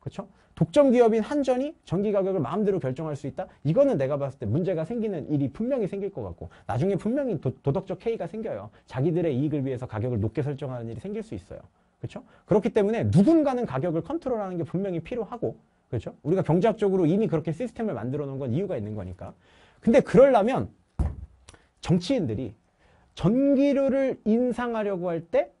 그렇죠? 독점 기업인 한전이 전기 가격을 마음대로 결정할 수 있다? 이거는 내가 봤을 때 문제가 생기는 일이 분명히 생길 것 같고 나중에 분명히 도, 덕적 해이가 생겨요. 자기들의 이익을 위해서 가격을 높게 설정하는 일이 생길 수 있어요. 그렇죠? 그렇기 때문에 누군가는 가격을 컨트롤하는 게 분명히 필요하고 그렇죠? 우리가 경제학적으로 이미 그렇게 시스템을 만들어 놓은 건 이유가 있는 거니까. 근데 그럴라면 정치인들이 전기료를 인상하려고 할때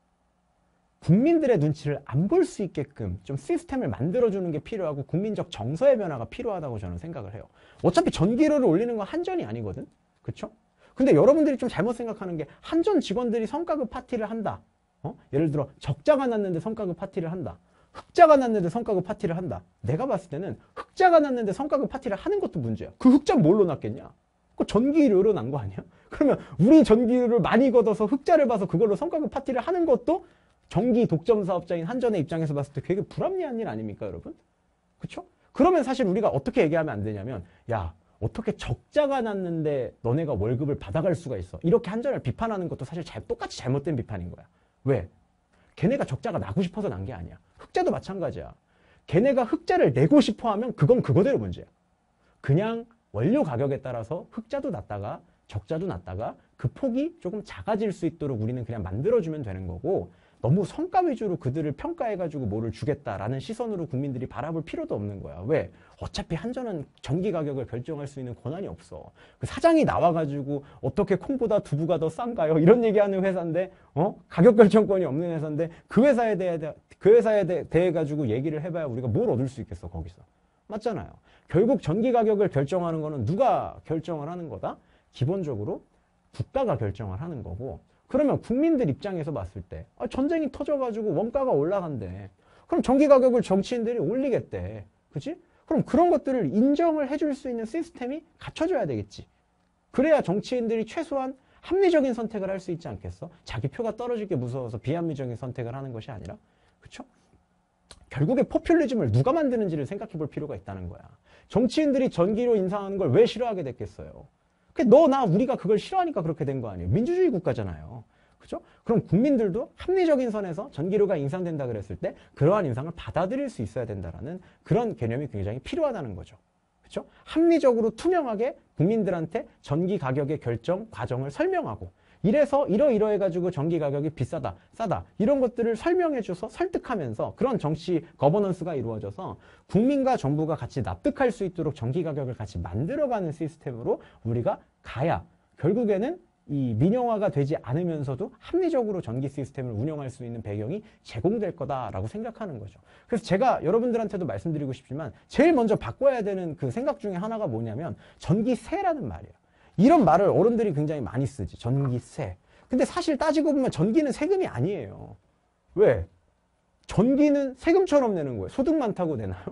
국민들의 눈치를 안 볼 수 있게끔 좀 시스템을 만들어주는 게 필요하고 국민적 정서의 변화가 필요하다고 저는 생각을 해요. 어차피 전기료를 올리는 건 한전이 아니거든? 그쵸? 근데 여러분들이 좀 잘못 생각하는 게 한전 직원들이 성과급 파티를 한다. 어? 예를 들어 적자가 났는데 성과급 파티를 한다. 흑자가 났는데 성과급 파티를 한다. 내가 봤을 때는 흑자가 났는데 성과급 파티를 하는 것도 문제야. 그 흑자 뭘로 났겠냐? 그 전기료로 난 거 아니야? 그러면 우리 전기료를 많이 걷어서 흑자를 봐서 그걸로 성과급 파티를 하는 것도 정기 독점 사업자인 한전의 입장에서 봤을 때 되게 불합리한 일 아닙니까, 여러분? 그렇죠? 그러면 사실 우리가 어떻게 얘기하면 안 되냐면 야, 어떻게 적자가 났는데 너네가 월급을 받아갈 수가 있어. 이렇게 한전을 비판하는 것도 사실 잘, 똑같이 잘못된 비판인 거야. 왜? 걔네가 적자가 나고 싶어서 난 게 아니야. 흑자도 마찬가지야. 걔네가 흑자를 내고 싶어 하면 그건 그거대로 문제야. 그냥 원료 가격에 따라서 흑자도 났다가 적자도 났다가 그 폭이 조금 작아질 수 있도록 우리는 그냥 만들어주면 되는 거고 너무 성과 위주로 그들을 평가해가지고 뭐를 주겠다라는 시선으로 국민들이 바라볼 필요도 없는 거야. 왜? 어차피 한전은 전기 가격을 결정할 수 있는 권한이 없어. 그 사장이 나와가지고 어떻게 콩보다 두부가 더 싼가요? 이런 얘기하는 회사인데, 어? 가격 결정권이 없는 회사인데 그 회사에 대해 그 회사에 대, 대해 가지고 얘기를 해봐야 우리가 뭘 얻을 수 있겠어 거기서. 맞잖아요. 결국 전기 가격을 결정하는 거는 누가 결정을 하는 거다? 기본적으로 국가가 결정을 하는 거고 그러면 국민들 입장에서 봤을 때 아, 전쟁이 터져가지고 원가가 올라간대. 그럼 전기 가격을 정치인들이 올리겠대. 그치? 그럼 그런 것들을 인정을 해줄 수 있는 시스템이 갖춰져야 되겠지. 그래야 정치인들이 최소한 합리적인 선택을 할 수 있지 않겠어? 자기 표가 떨어질게 무서워서 비합리적인 선택을 하는 것이 아니라. 그쵸? 결국에 포퓰리즘을 누가 만드는지를 생각해 볼 필요가 있다는 거야. 정치인들이 전기료 인상하는 걸 왜 싫어하게 됐겠어요? 너나 우리가 그걸 싫어하니까 그렇게 된 거 아니에요. 민주주의 국가잖아요. 그죠? 그럼 국민들도 합리적인 선에서 전기료가 인상된다 그랬을 때 그러한 인상을 받아들일 수 있어야 된다라는 그런 개념이 굉장히 필요하다는 거죠. 그렇죠? 합리적으로 투명하게 국민들한테 전기 가격의 결정 과정을 설명하고 이래서 이러이러해 가지고 전기 가격이 비싸다, 싸다 이런 것들을 설명해 줘서 설득하면서 그런 정치 거버넌스가 이루어져서 국민과 정부가 같이 납득할 수 있도록 전기 가격을 같이 만들어 가는 시스템으로 우리가 가야 결국에는 이 민영화가 되지 않으면서도 합리적으로 전기 시스템을 운영할 수 있는 배경이 제공될 거다라고 생각하는 거죠. 그래서 제가 여러분들한테도 말씀드리고 싶지만 제일 먼저 바꿔야 되는 그 생각 중에 하나가 뭐냐면 전기세라는 말이에요. 이런 말을 어른들이 굉장히 많이 쓰지. 전기세. 근데 사실 따지고 보면 전기는 세금이 아니에요. 왜? 전기는 세금처럼 내는 거예요. 소득 많다고 내나요?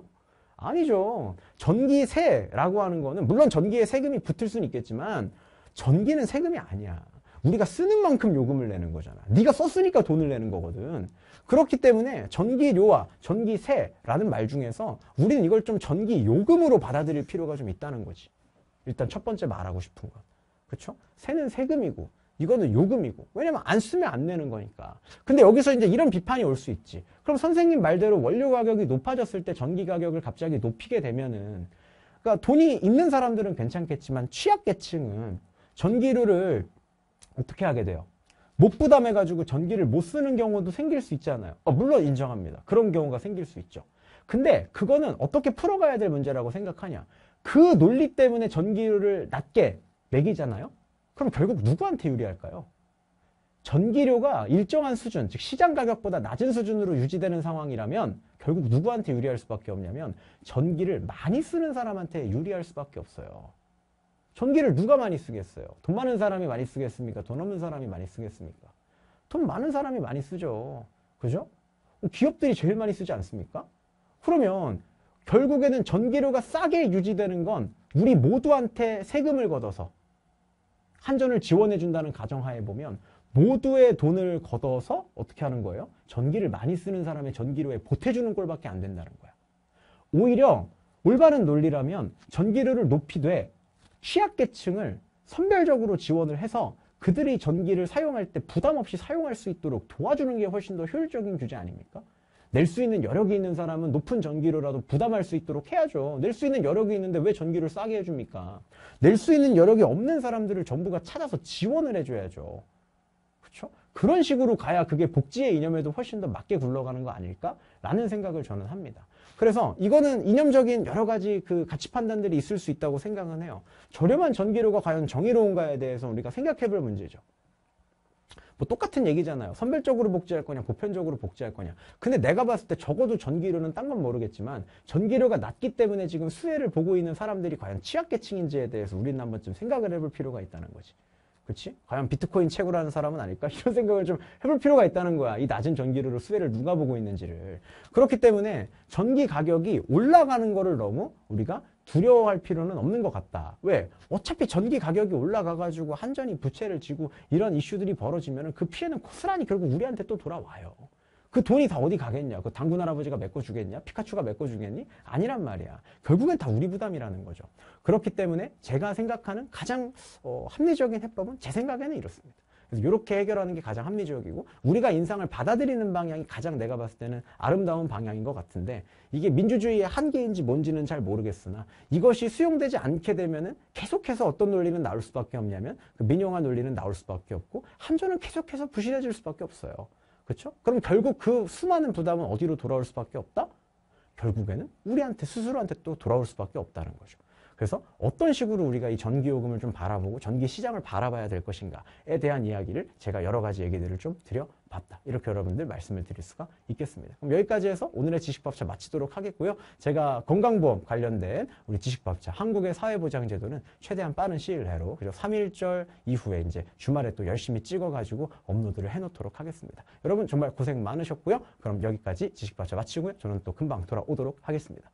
아니죠. 전기세라고 하는 거는 물론 전기에 세금이 붙을 수는 있겠지만 전기는 세금이 아니야. 우리가 쓰는 만큼 요금을 내는 거잖아. 네가 썼으니까 돈을 내는 거거든. 그렇기 때문에 전기료와 전기세라는 말 중에서 우리는 이걸 좀 전기요금으로 받아들일 필요가 좀 있다는 거지. 일단 첫 번째 말하고 싶은 건. 그렇죠? 세는 세금이고 이거는 요금이고 왜냐면 안 쓰면 안 내는 거니까 근데 여기서 이제 이런 비판이 올 수 있지 그럼 선생님 말대로 원료 가격이 높아졌을 때 전기 가격을 갑자기 높이게 되면은 그러니까 돈이 있는 사람들은 괜찮겠지만 취약계층은 전기료를 어떻게 하게 돼요 못 부담해가지고 전기를 못 쓰는 경우도 생길 수 있잖아요 어, 물론 인정합니다 그런 경우가 생길 수 있죠 근데 그거는 어떻게 풀어가야 될 문제라고 생각하냐 그 논리 때문에 전기료를 낮게 매기잖아요 그럼 결국 누구한테 유리할까요? 전기료가 일정한 수준, 즉 시장 가격보다 낮은 수준으로 유지되는 상황이라면 결국 누구한테 유리할 수밖에 없냐면 전기를 많이 쓰는 사람한테 유리할 수밖에 없어요. 전기를 누가 많이 쓰겠어요? 돈 많은 사람이 많이 쓰겠습니까? 돈 없는 사람이 많이 쓰겠습니까? 돈 많은 사람이 많이 쓰죠. 그죠? 기업들이 제일 많이 쓰지 않습니까? 그러면 결국에는 전기료가 싸게 유지되는 건 우리 모두한테 세금을 걷어서 한전을 지원해 준다는 가정하에 보면 모두의 돈을 걷어서 어떻게 하는 거예요? 전기를 많이 쓰는 사람의 전기료에 보태주는 꼴밖에 안 된다는 거야. 오히려 올바른 논리라면 전기료를 높이되 취약계층을 선별적으로 지원을 해서 그들이 전기를 사용할 때 부담 없이 사용할 수 있도록 도와주는 게 훨씬 더 효율적인 규제 아닙니까? 낼수 있는 여력이 있는 사람은 높은 전기료라도 부담할 수 있도록 해야죠. 낼 수 있는 여력이 있는데 왜 전기료를 싸게 해줍니까? 낼 수 있는 여력이 없는 사람들을 정부가 찾아서 지원을 해줘야죠. 그렇죠? 그런 식으로 가야 그게 복지의 이념에도 훨씬 더 맞게 굴러가는 거 아닐까라는 생각을 저는 합니다. 그래서 이거는 이념적인 여러 가지 그 가치 판단들이 있을 수 있다고 생각은 해요. 저렴한 전기료가 과연 정의로운가에 대해서 우리가 생각해 볼 문제죠. 뭐 똑같은 얘기잖아요. 선별적으로 복제할 거냐 보편적으로 복제할 거냐. 근데 내가 봤을 때 적어도 전기료는 딴 건 모르겠지만 전기료가 낮기 때문에 지금 수혜를 보고 있는 사람들이 과연 취약계층인지에 대해서 우리는 한번 좀 생각을 해볼 필요가 있다는 거지. 그렇지? 과연 비트코인 채굴하는 사람은 아닐까? 이런 생각을 좀 해볼 필요가 있다는 거야. 이 낮은 전기료로 수혜를 누가 보고 있는지를. 그렇기 때문에 전기 가격이 올라가는 거를 너무 우리가 두려워할 필요는 없는 것 같다. 왜? 어차피 전기 가격이 올라가가지고 한전이 부채를 지고 이런 이슈들이 벌어지면 그 피해는 고스란히 결국 우리한테 또 돌아와요. 그 돈이 다 어디 가겠냐? 그 당군 할아버지가 메꿔주겠냐? 피카츄가 메꿔주겠니? 아니란 말이야. 결국엔 다 우리 부담이라는 거죠. 그렇기 때문에 제가 생각하는 가장 어, 합리적인 해법은 제 생각에는 이렇습니다. 그래서 이렇게 해결하는 게 가장 합리적이고 우리가 인상을 받아들이는 방향이 가장 내가 봤을 때는 아름다운 방향인 것 같은데 이게 민주주의의 한계인지 뭔지는 잘 모르겠으나 이것이 수용되지 않게 되면은 계속해서 어떤 논리는 나올 수밖에 없냐면 그 민영화 논리는 나올 수밖에 없고 한전은 계속해서 부실해질 수밖에 없어요. 그렇죠? 그럼 결국 그 수많은 부담은 어디로 돌아올 수밖에 없다? 결국에는 우리한테 스스로한테 또 돌아올 수밖에 없다는 거죠. 그래서 어떤 식으로 우리가 이 전기요금을 좀 바라보고 전기 시장을 바라봐야 될 것인가에 대한 이야기를 제가 여러 가지 얘기들을 좀 드려봤다. 이렇게 여러분들 말씀을 드릴 수가 있겠습니다. 그럼 여기까지 해서 오늘의 지식법차 마치도록 하겠고요. 제가 건강보험 관련된 우리 지식법차 한국의 사회보장제도는 최대한 빠른 시일 내로 그리 3일절 이후에 이제 주말에 또 열심히 찍어가지고 업로드를 해놓도록 하겠습니다. 여러분 정말 고생 많으셨고요. 그럼 여기까지 지식법차 마치고요. 저는 또 금방 돌아오도록 하겠습니다.